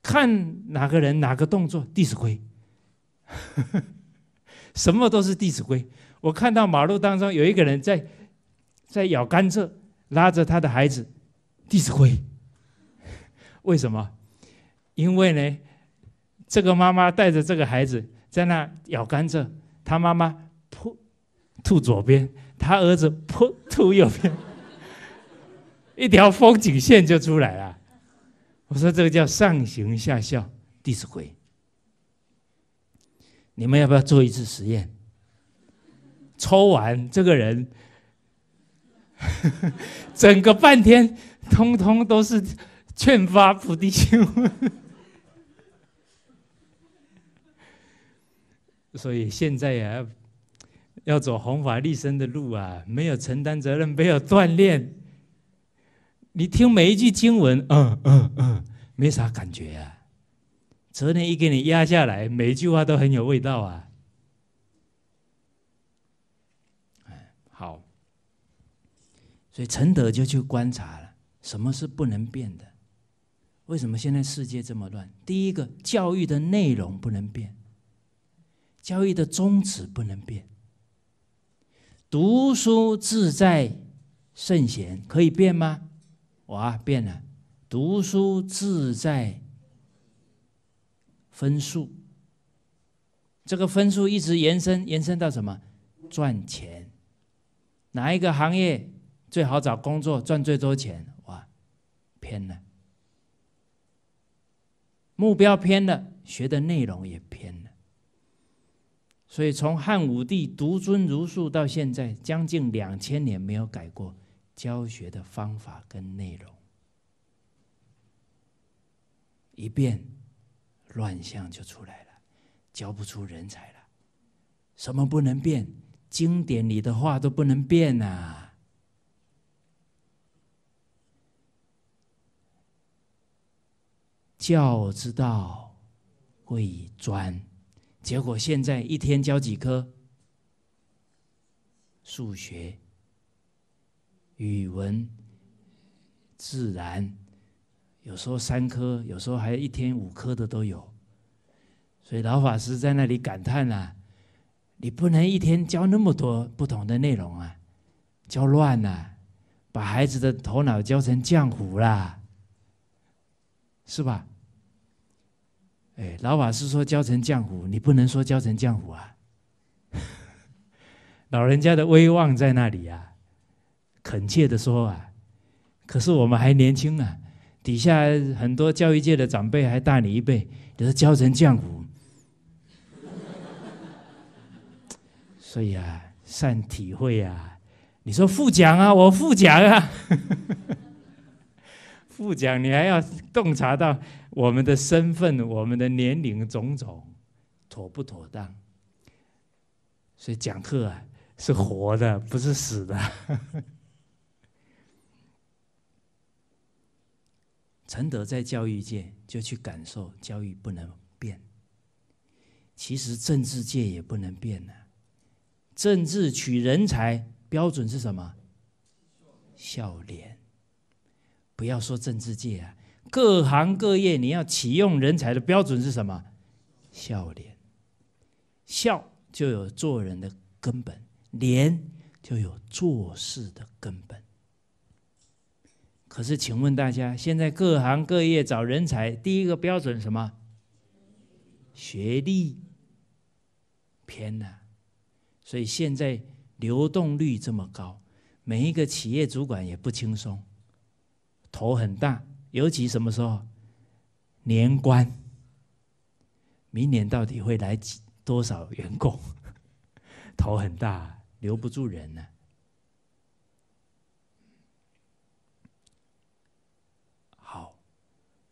看哪个人哪个动作，《弟子规》什么都是《弟子规》。我看到马路当中有一个人在在咬甘蔗，拉着他的孩子，《弟子规》为什么？因为呢，这个妈妈带着这个孩子在那咬甘蔗，他妈妈扑吐左边，他儿子扑吐右边。一条风景线就出来了。我说这个叫上行下效，《弟子规》。你们要不要做一次实验？抽完这个人，整个半天通通都是劝发菩提心。所以现在也要要走弘法立身的路啊！没有承担责任，没有锻炼。你听每一句经文，嗯嗯嗯，没啥感觉啊。昨天一给你压下来，每一句话都很有味道啊。哎，好。所以陈德就去观察了，什么是不能变的？为什么现在世界这么乱？第一个，教育的内容不能变，教育的宗旨不能变。读书自在圣贤，可以变吗？哇，变了！读书自在分数，这个分数一直延伸，延伸到什么？赚钱，哪一个行业最好找工作，赚最多钱？哇，偏了！目标偏了，学的内容也偏了。所以，从汉武帝独尊儒术到现在，将近两千年没有改过。教学的方法跟内容一变，乱象就出来了，教不出人才了。什么不能变？经典里的话都不能变呐。教之道，贵专。结果现在一天教几科？数学。语文、自然，有时候三科，有时候还一天五科的都有。所以老法师在那里感叹呐：“你不能一天教那么多不同的内容啊，教乱了，把孩子的头脑教成浆糊啦，是吧？”哎，老法师说教成浆糊，你不能说教成浆糊啊，老人家的威望在那里呀。恳切的说啊，可是我们还年轻啊，底下很多教育界的长辈还大你一辈，你说教成浆糊，所以啊，善体会啊，你说副讲啊，我副讲啊，副讲你还要洞察到我们的身份、我们的年龄种种，妥不妥当？所以讲课啊是活的，不是死的。承德在教育界就去感受，教育不能变。其实政治界也不能变呐。政治取人才标准是什么？笑脸。不要说政治界啊，各行各业你要启用人才的标准是什么？笑脸。笑就有做人的根本，脸就有做事的根本。可是，请问大家，现在各行各业找人才，第一个标准什么？学历偏了，所以现在流动率这么高，每一个企业主管也不轻松，头很大。尤其什么时候，年关，明年到底会来几多少员工？头很大，留不住人呢。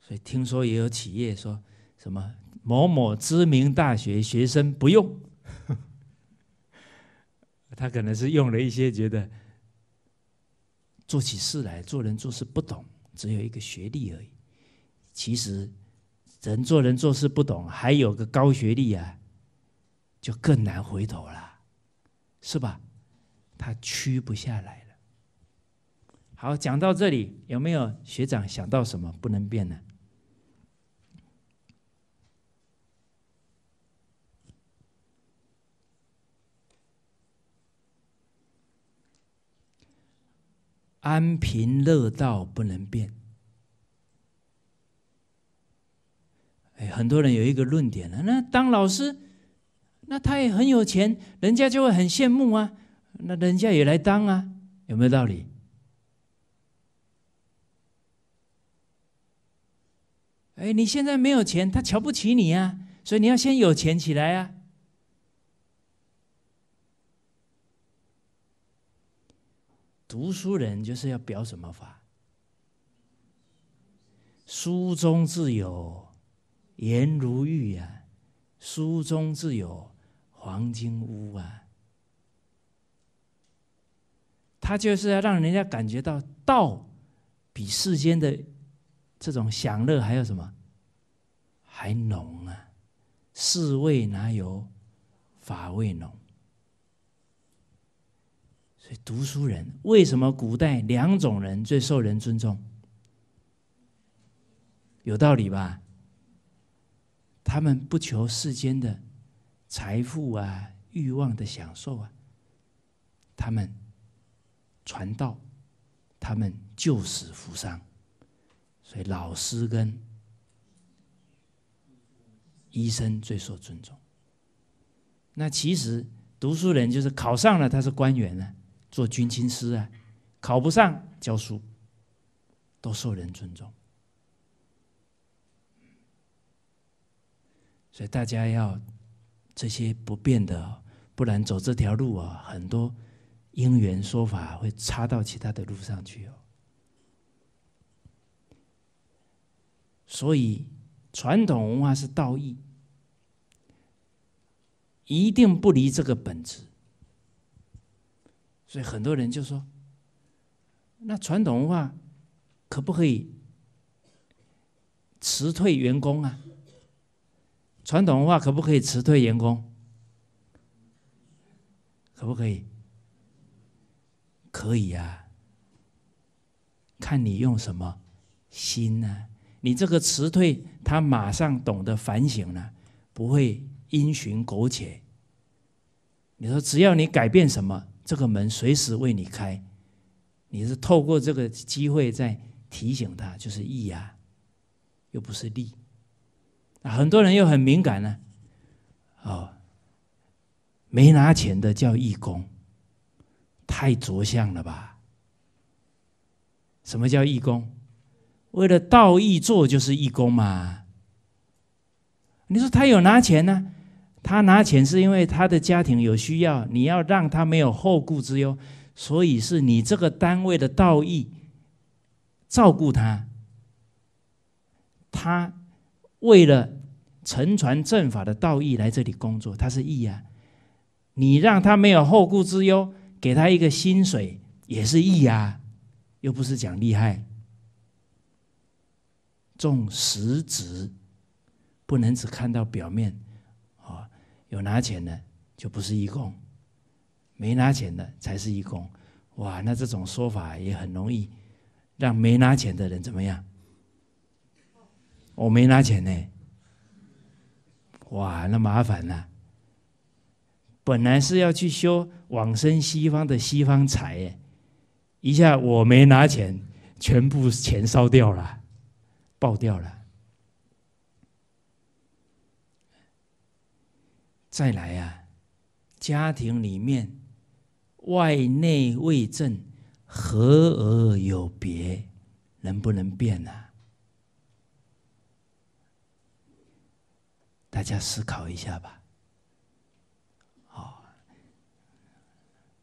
所以听说也有企业说什么某某知名大学学生不用，他可能是用了一些觉得做起事来做人做事不懂，只有一个学历而已。其实人做人做事不懂，还有个高学历啊，就更难回头了，是吧？他屈不下来了。好，讲到这里，有没有学长想到什么不能变呢？安贫乐道不能变。哎，很多人有一个论点啊，那当老师，那他也很有钱，人家就会很羡慕啊，那人家也来当啊，有没有道理？哎，你现在没有钱，他瞧不起你啊，所以你要先有钱起来啊。读书人就是要表什么法？书中自有颜如玉啊，书中自有黄金屋啊。他就是要让人家感觉到道比世间的这种享乐还要什么还浓啊。世味哪有法味浓？读书人为什么古代两种人最受人尊重？有道理吧？他们不求世间的财富啊、欲望的享受啊，他们传道，他们救死扶伤，所以老师跟医生最受尊重。那其实读书人就是考上了，他是官员呢。做军情师啊，考不上教书，都受人尊重。所以大家要这些不变的，不然走这条路啊，很多因缘说法会插到其他的路上去哦。所以传统文化是道义，一定不离这个本质。所以很多人就说：“那传统文化可不可以辞退员工啊？传统文化可不可以辞退员工？可不可以？可以啊！看你用什么心呢？你这个辞退，他马上懂得反省了，不会因循苟且。你说，只要你改变什么？”这个门随时为你开，你是透过这个机会在提醒他，就是义呀，又不是利。很多人又很敏感呢，哦，没拿钱的叫义工，太着相了吧？什么叫义工？为了道义做就是义工嘛？你说他有拿钱呢？他拿钱是因为他的家庭有需要，你要让他没有后顾之忧，所以是你这个单位的道义照顾他。他为了乘传正法的道义来这里工作，他是义啊。你让他没有后顾之忧，给他一个薪水也是义啊，又不是讲厉害。重实质，不能只看到表面。有拿钱的就不是义工，没拿钱的才是义工。哇，那这种说法也很容易让没拿钱的人怎么样？我没拿钱呢。哇，那麻烦了。本来是要去修往生西方的西方财耶，一下我没拿钱，全部钱烧掉了，爆掉了。再来啊，家庭里面外内未正和而有别，能不能变呢？大家思考一下吧。好，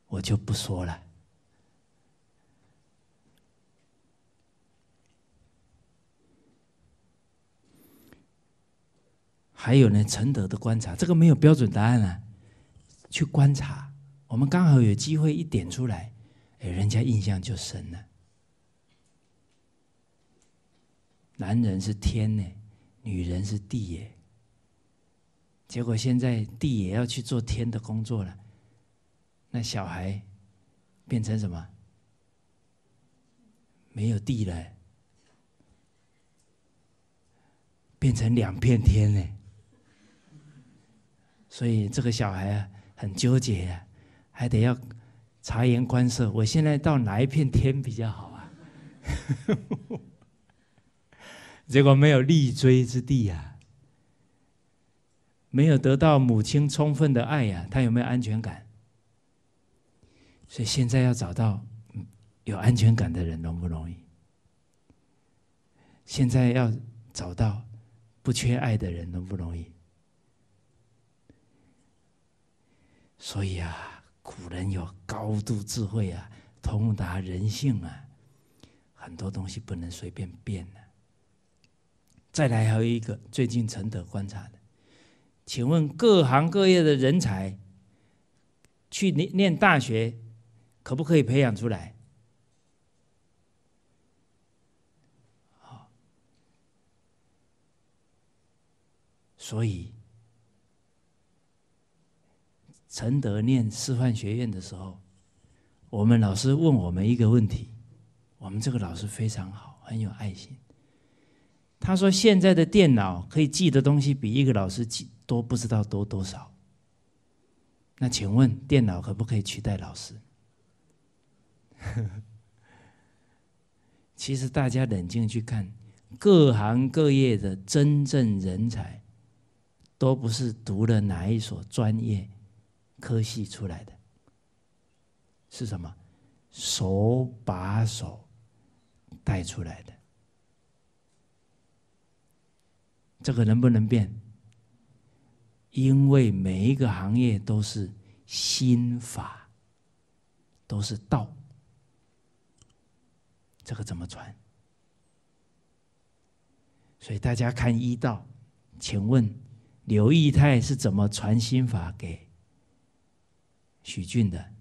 我就不说了。还有呢，承德的观察，这个没有标准答案啊，去观察。我们刚好有机会一点出来，哎，人家印象就深了。男人是天呢，女人是地耶。结果现在地也要去做天的工作了，那小孩变成什么？没有地了，变成两片天呢。所以这个小孩啊，很纠结呀，还得要察言观色。我现在到哪一片天比较好啊？结果没有立锥之地呀，没有得到母亲充分的爱呀，他有没有安全感？所以现在要找到有安全感的人，容不容易？现在要找到不缺爱的人，容不容易？所以啊，古人有高度智慧啊，通达人性啊，很多东西不能随便变呢。再来还有一个，最近陈德观察的，请问各行各业的人才，去念念大学，可不可以培养出来？好，所以。承德念师范学院的时候，我们老师问我们一个问题。我们这个老师非常好，很有爱心。他说：“现在的电脑可以记的东西，比一个老师记多不知道多多少。那请问，电脑可不可以取代老师？” 其实大家冷静去看，各行各业的真正人才，都不是读了哪一所专业。科系出来的，是什么？手把手带出来的，这个能不能变？因为每一个行业都是心法，都是道，这个怎么传？所以大家看医道，请问刘义泰是怎么传心法给？许俊的，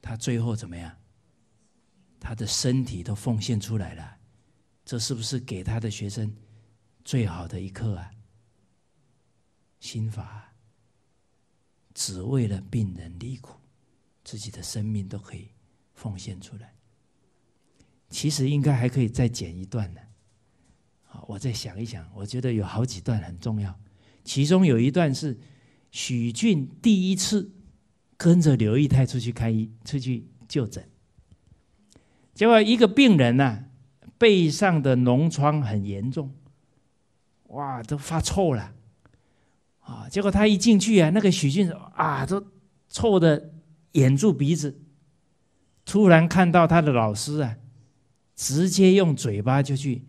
他最后怎么样？他的身体都奉献出来了，这是不是给他的学生最好的一课啊？心法，只为了病人离苦，自己的生命都可以奉献出来。其实应该还可以再剪一段呢。好，我再想一想，我觉得有好几段很重要，其中有一段是。许俊第一次跟着刘义泰出去看医、出去就诊，结果一个病人呢，背上的脓疮很严重，哇，都发臭了啊！结果他一进去啊，那个许俊啊，都臭的掩住鼻子，突然看到他的老师啊，直接用嘴巴就去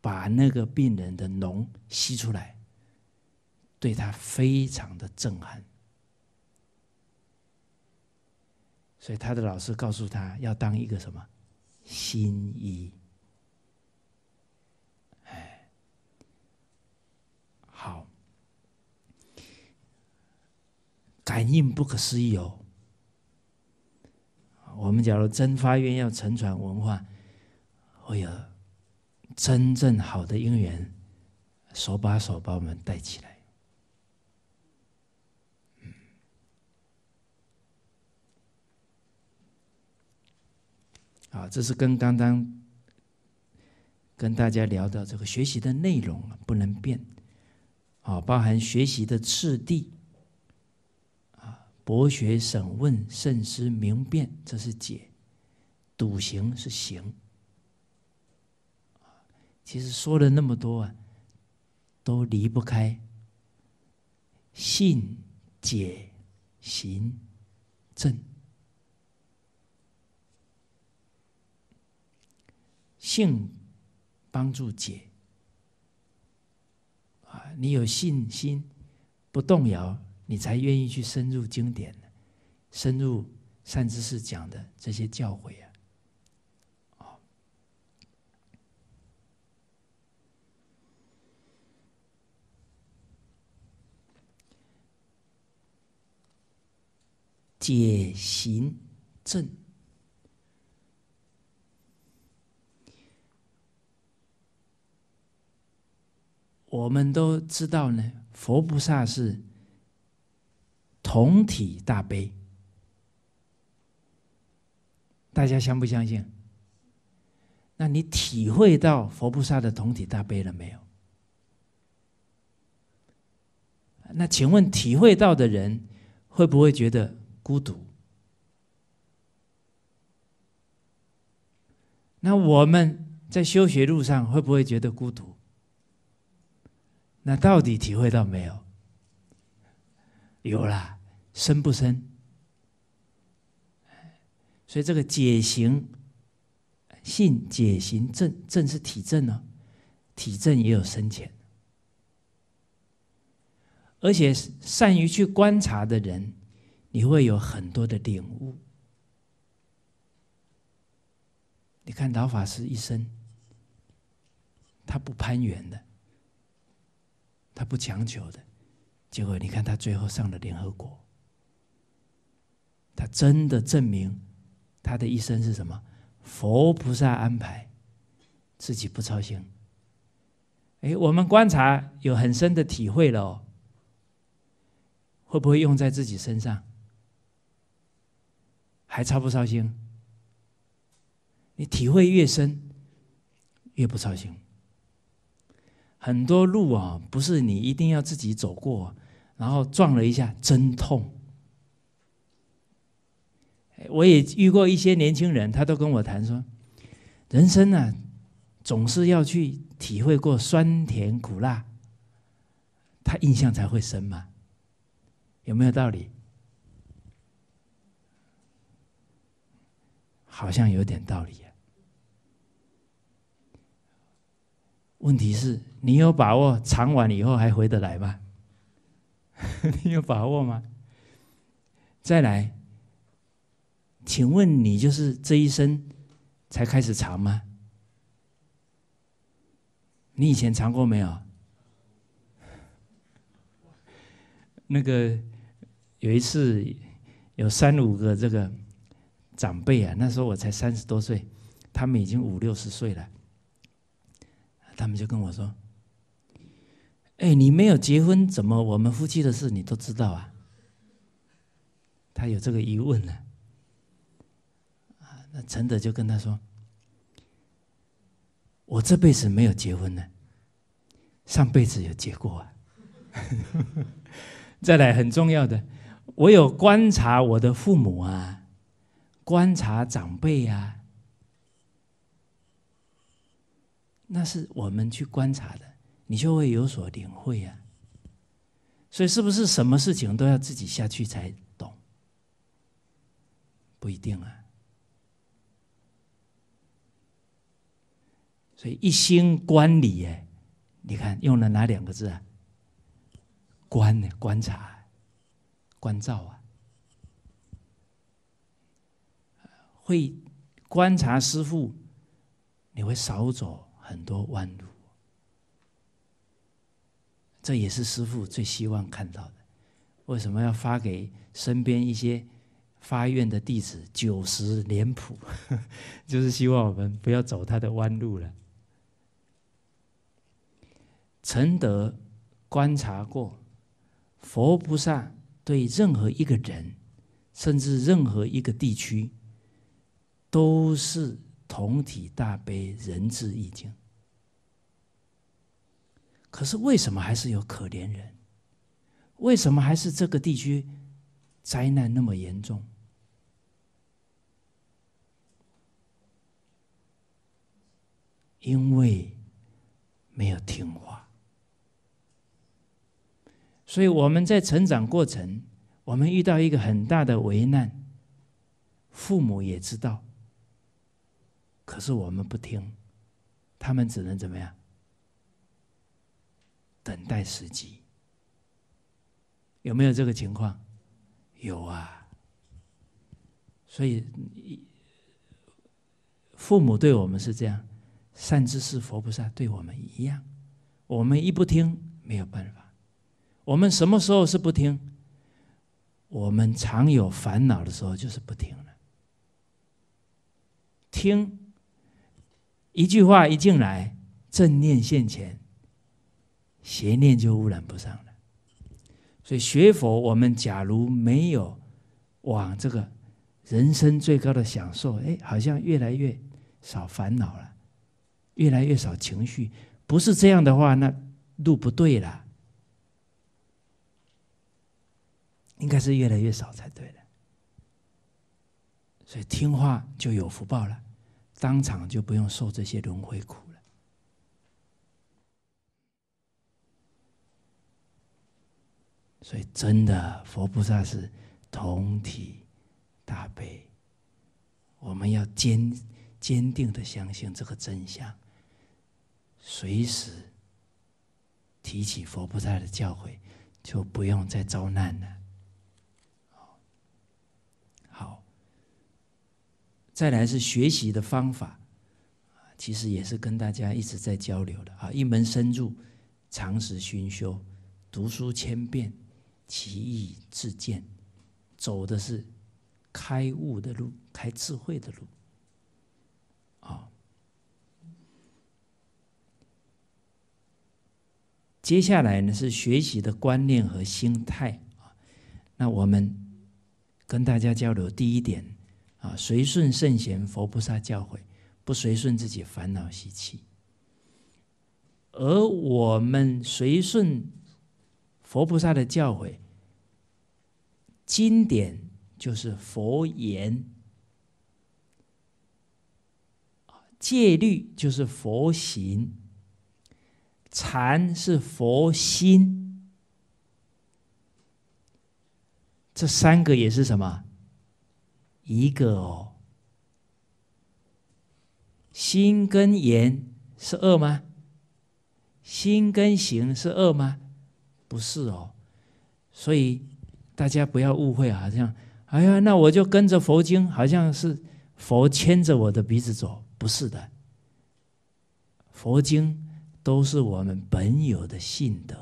把那个病人的脓吸出来。对他非常的震撼，所以他的老师告诉他要当一个什么新医，哎，好，感应不可思议哦。我们假如真发愿要承传文化，会有真正好的因缘，手把手把我们带起来。啊，这是跟刚刚跟大家聊的这个学习的内容啊，不能变。啊，包含学习的次第，啊，博学审问慎思明辨，这是解；笃行是行。其实说了那么多啊，都离不开信、解、行、证。信，帮助解。啊，你有信心，不动摇，你才愿意去深入经典，深入善知识讲的这些教诲啊。解行正。我们都知道呢，佛菩萨是同体大悲，大家相不相信？那你体会到佛菩萨的同体大悲了没有？那请问体会到的人会不会觉得孤独？那我们在修学路上会不会觉得孤独？那到底体会到没有？有啦，深不深？所以这个解行信解行正正，是体证呢。体证也有深浅，而且善于去观察的人，你会有很多的领悟。你看老法师一生，他不攀缘的。他不强求的，结果你看他最后上了联合国。他真的证明，他的一生是什么？佛菩萨安排，自己不操心。哎，我们观察有很深的体会了哦。会不会用在自己身上？还操不操心？你体会越深，越不操心。很多路啊，不是你一定要自己走过，然后撞了一下，真痛。我也遇过一些年轻人，他都跟我谈说，人生呢，总是要去体会过酸甜苦辣，他印象才会深嘛，有没有道理？好像有点道理。问题是：你有把握尝完以后还回得来吗？你有把握吗？再来，请问你就是这一生才开始尝吗？你以前尝过没有？那个有一次有三五个这个长辈啊，那时候我才三十多岁，他们已经五六十岁了。他们就跟我说：“哎，你没有结婚，怎么我们夫妻的事你都知道啊？”他有这个疑问呢。啊，那陈德就跟他说：“我这辈子没有结婚呢，上辈子有结过啊。” 再来很重要的，我有观察我的父母啊，观察长辈啊。那是我们去观察的，你就会有所领会啊。所以，是不是什么事情都要自己下去才懂？不一定啊。所以一心观理哎，你看用了哪两个字啊？观呢，观察、观照啊。会观察师傅，你会少走。很多弯路，这也是师父最希望看到的。为什么要发给身边一些发愿的弟子九十连谱？就是希望我们不要走他的弯路了。承德观察过，佛菩萨对任何一个人，甚至任何一个地区，都是同体大悲，仁至义尽。可是为什么还是有可怜人？为什么还是这个地区灾难那么严重？因为没有听话。所以我们在成长过程，我们遇到一个很大的危难，父母也知道，可是我们不听，他们只能怎么样？等待时机，有没有这个情况？有啊。所以父母对我们是这样，善知识、佛菩萨对我们一样。我们一不听，没有办法。我们什么时候是不听？我们常有烦恼的时候，就是不听了。听一句话一进来，正念现前。邪念就污染不上了，所以学佛，我们假如没有往这个人生最高的享受，哎，好像越来越少烦恼了，越来越少情绪，不是这样的话，那路不对了，应该是越来越少才对的。所以听话就有福报了，当场就不用受这些轮回苦。所以，真的，佛菩萨是同体大悲。我们要坚坚定的相信这个真相，随时提起佛菩萨的教诲，就不用再遭难了。好，再来是学习的方法，其实也是跟大家一直在交流的啊。一门深入，常识熏修，读书千遍。其义自见，走的是开悟的路，开智慧的路。啊，接下来呢是学习的观念和心态啊。那我们跟大家交流第一点啊，随顺圣贤、佛菩萨教诲，不随顺自己烦恼习气。而我们随顺。佛菩萨的教诲，经典就是佛言，戒律就是佛行，禅是佛心，这三个也是什么？一个哦，心跟言是二吗？心跟行是二吗？不是哦，所以大家不要误会，好像，哎呀，那我就跟着佛经，好像是佛牵着我的鼻子走，不是的。佛经都是我们本有的信德，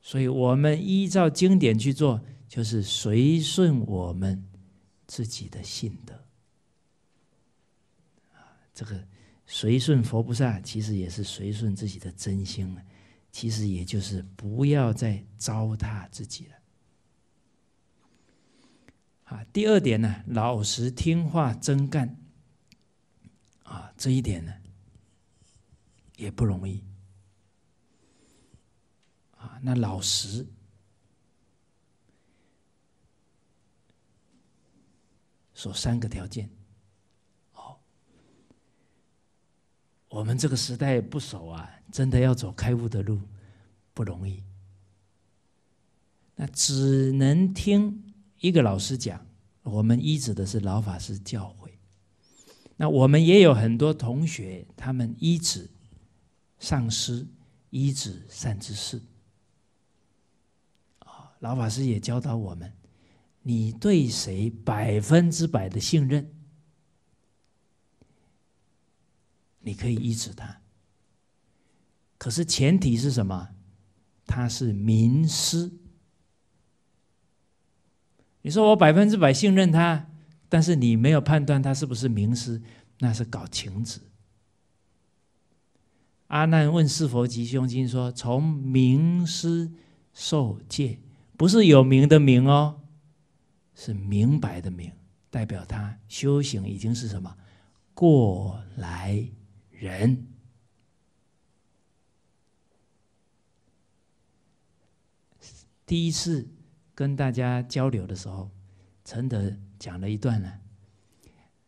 所以我们依照经典去做，就是随顺我们自己的信德。这个随顺佛菩萨，其实也是随顺自己的真心了。其实也就是不要再糟蹋自己了。啊，第二点呢，老实听话真干。啊，这一点呢，也不容易。啊，那老实，说三个条件。好，我们这个时代不守啊。真的要走开悟的路不容易，那只能听一个老师讲。我们依止的是老法师教诲。那我们也有很多同学，他们依止上师、依止善知识。啊，老法师也教导我们：你对谁百分之百的信任，你可以依止他。可是前提是什么？他是名师。你说我百分之百信任他，但是你没有判断他是不是名师，那是搞情执。阿难问是佛吉凶经说：从名师受戒，不是有名的名哦，是明白的明，代表他修行已经是什么过来人。第一次跟大家交流的时候，陈德讲了一段呢。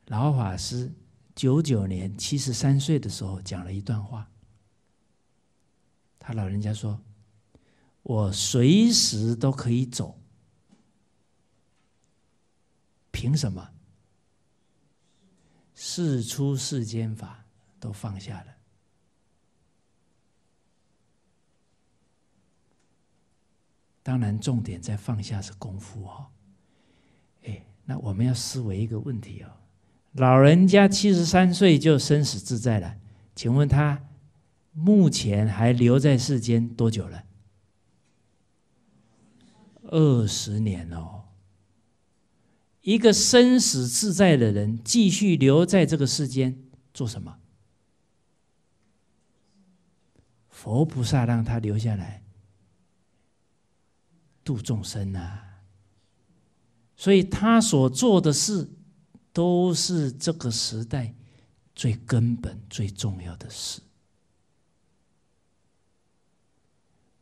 老法师九九年七十三岁的时候讲了一段话，他老人家说：“我随时都可以走，凭什么？世出世间法都放下了。”当然，重点在放下是功夫哦。哎，那我们要思维一个问题哦：老人家七十三岁就生死自在了，请问他目前还留在世间多久了？二十年哦。一个生死自在的人，继续留在这个世间做什么？佛菩萨让他留下来。度众生呐，所以他所做的事都是这个时代最根本、最重要的事。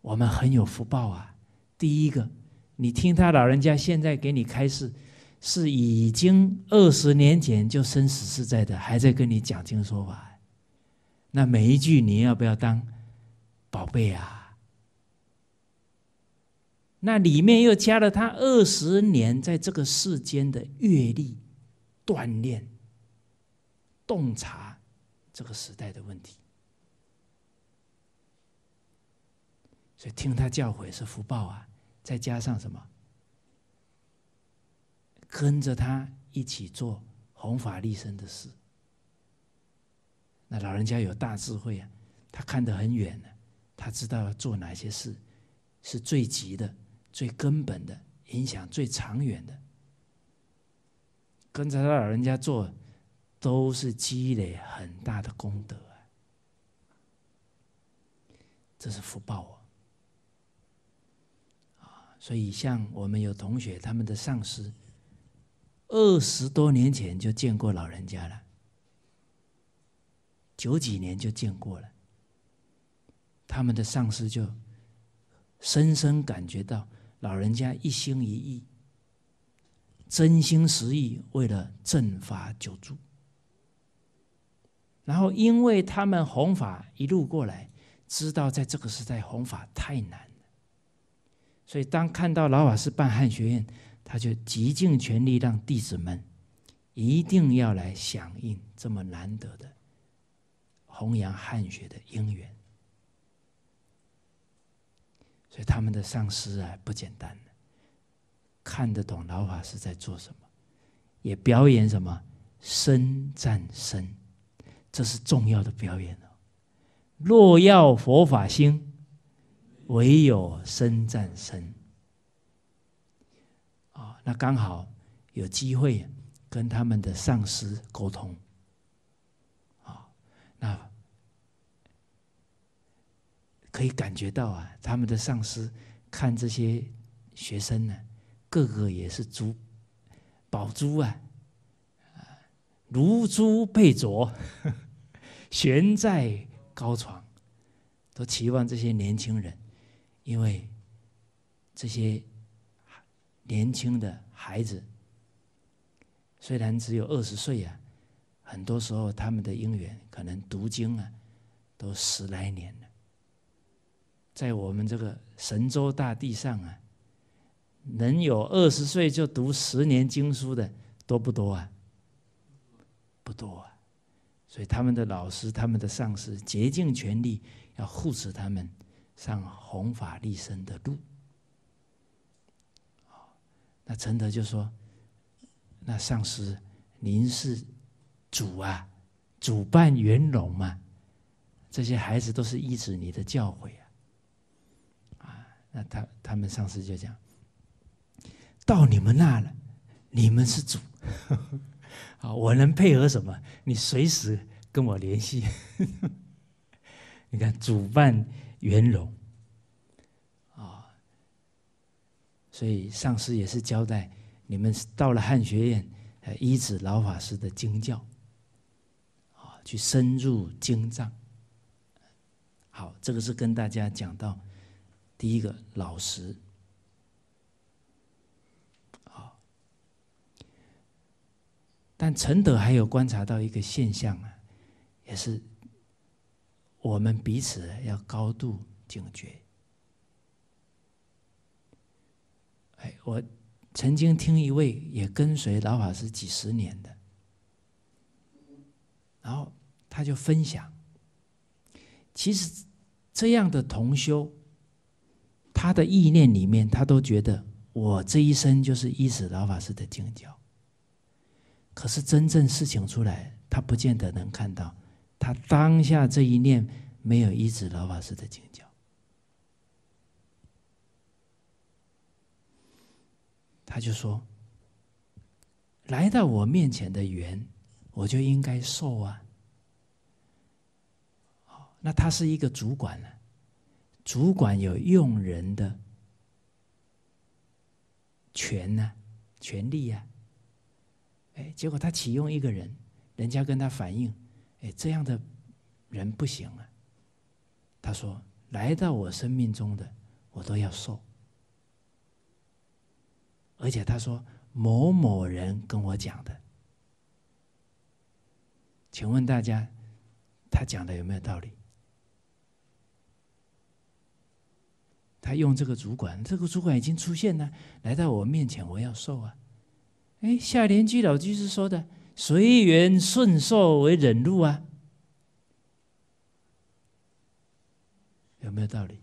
我们很有福报啊！第一个，你听他老人家现在给你开示，是已经二十年前就生死是在的，还在跟你讲经说法，那每一句你要不要当宝贝啊？那里面又加了他二十年在这个世间的阅历、锻炼、洞察这个时代的问题，所以听他教诲是福报啊！再加上什么，跟着他一起做弘法利生的事。那老人家有大智慧啊，他看得很远的，他知道做哪些事是最急的。最根本的影响，最长远的，跟着他老人家做，都是积累很大的功德啊！这是福报啊！所以像我们有同学，他们的上司二十多年前就见过老人家了，九几年就见过了，他们的上司就深深感觉到。老人家一心一意，真心实意为了正法久住。然后，因为他们弘法一路过来，知道在这个时代弘法太难所以当看到老法师办汉学院，他就极尽全力让弟子们一定要来响应这么难得的弘扬汉学的因缘。所以他们的上师啊不简单，看得懂老法师在做什么，也表演什么身战身，这是重要的表演哦。若要佛法兴，唯有身战身。啊，那刚好有机会跟他们的上司沟通。啊，那。可以感觉到啊，他们的上司看这些学生呢，个个也是珠宝珠啊，啊，如珠佩镯，悬在高床，都期望这些年轻人，因为这些年轻的孩子虽然只有二十岁啊，很多时候他们的姻缘可能读经啊，都十来年了。在我们这个神州大地上啊，能有二十岁就读十年经书的多不多啊？不多啊，所以他们的老师、他们的上司竭尽全力要护持他们上弘法利生的路。那陈德就说：“那上师，您是主啊，主办圆融嘛，这些孩子都是依止你的教诲啊。”那他他们上司就讲，到你们那了，你们是主，啊，我能配合什么？你随时跟我联系。你看主办圆融，啊，所以上师也是交代你们到了汉学院，呃，一指老法师的经教，啊，去深入经藏。好，这个是跟大家讲到。第一个老实，好。但承德还有观察到一个现象啊，也是我们彼此要高度警觉。哎，我曾经听一位也跟随老法师几十年的，然后他就分享，其实这样的同修。他的意念里面，他都觉得我这一生就是一指老法师的境教。可是真正事情出来，他不见得能看到，他当下这一念没有一指老法师的境教。他就说：“来到我面前的缘，我就应该受啊。”那他是一个主管呢。主管有用人的权呢，权利呀，哎，结果他启用一个人，人家跟他反映，哎，这样的人不行啊。他说，来到我生命中的，我都要受。而且他说，某某人跟我讲的，请问大家，他讲的有没有道理？他用这个主管，这个主管已经出现了，来到我面前，我要受啊！哎，夏莲居老居士说的“随缘顺受为忍路”啊，有没有道理？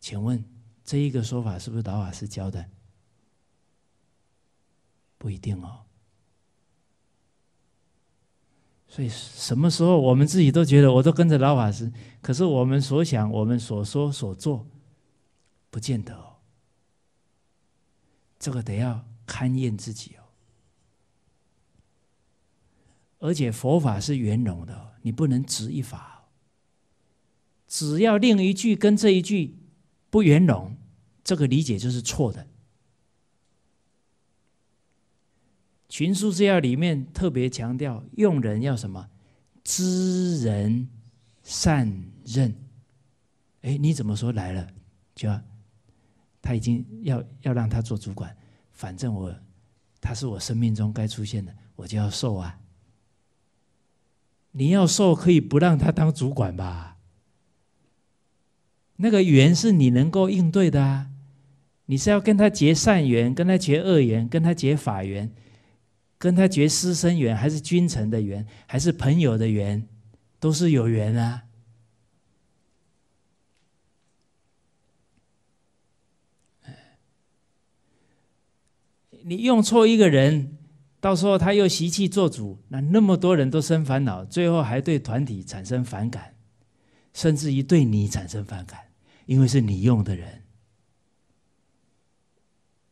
请问这一个说法是不是老法师教的？不一定哦。所以什么时候我们自己都觉得我都跟着老法师，可是我们所想、我们所说、所做，不见得哦。这个得要勘验自己哦。而且佛法是圆融的，你不能执一法。只要另一句跟这一句不圆融，这个理解就是错的。群书治要里面特别强调用人要什么？知人善任。哎，你怎么说来了，就要他已经要要让他做主管，反正我他是我生命中该出现的，我就要受啊。你要受可以不让他当主管吧？那个缘是你能够应对的啊。你是要跟他结善缘，跟他结恶缘，跟他结法缘。跟他结师生缘，还是君臣的缘，还是朋友的缘，都是有缘啊。你用错一个人，到时候他又习气做主，那那么多人都生烦恼，最后还对团体产生反感，甚至于对你产生反感，因为是你用的人，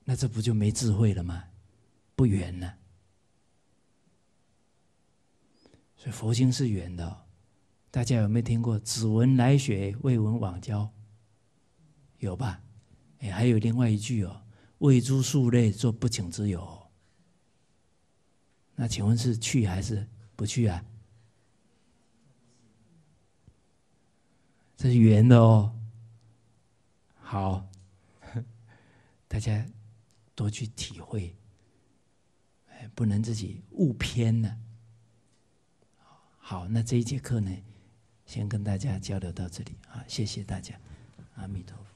那这不就没智慧了吗？不圆了。佛心是圆的，大家有没有听过“只闻来学，未闻往交”？有吧？哎，还有另外一句哦，“为诸数类，作不请之友”。那请问是去还是不去啊？这是圆的哦。好，大家多去体会，哎，不能自己悟偏了。好，那这一节课呢，先跟大家交流到这里啊，谢谢大家，阿弥陀佛。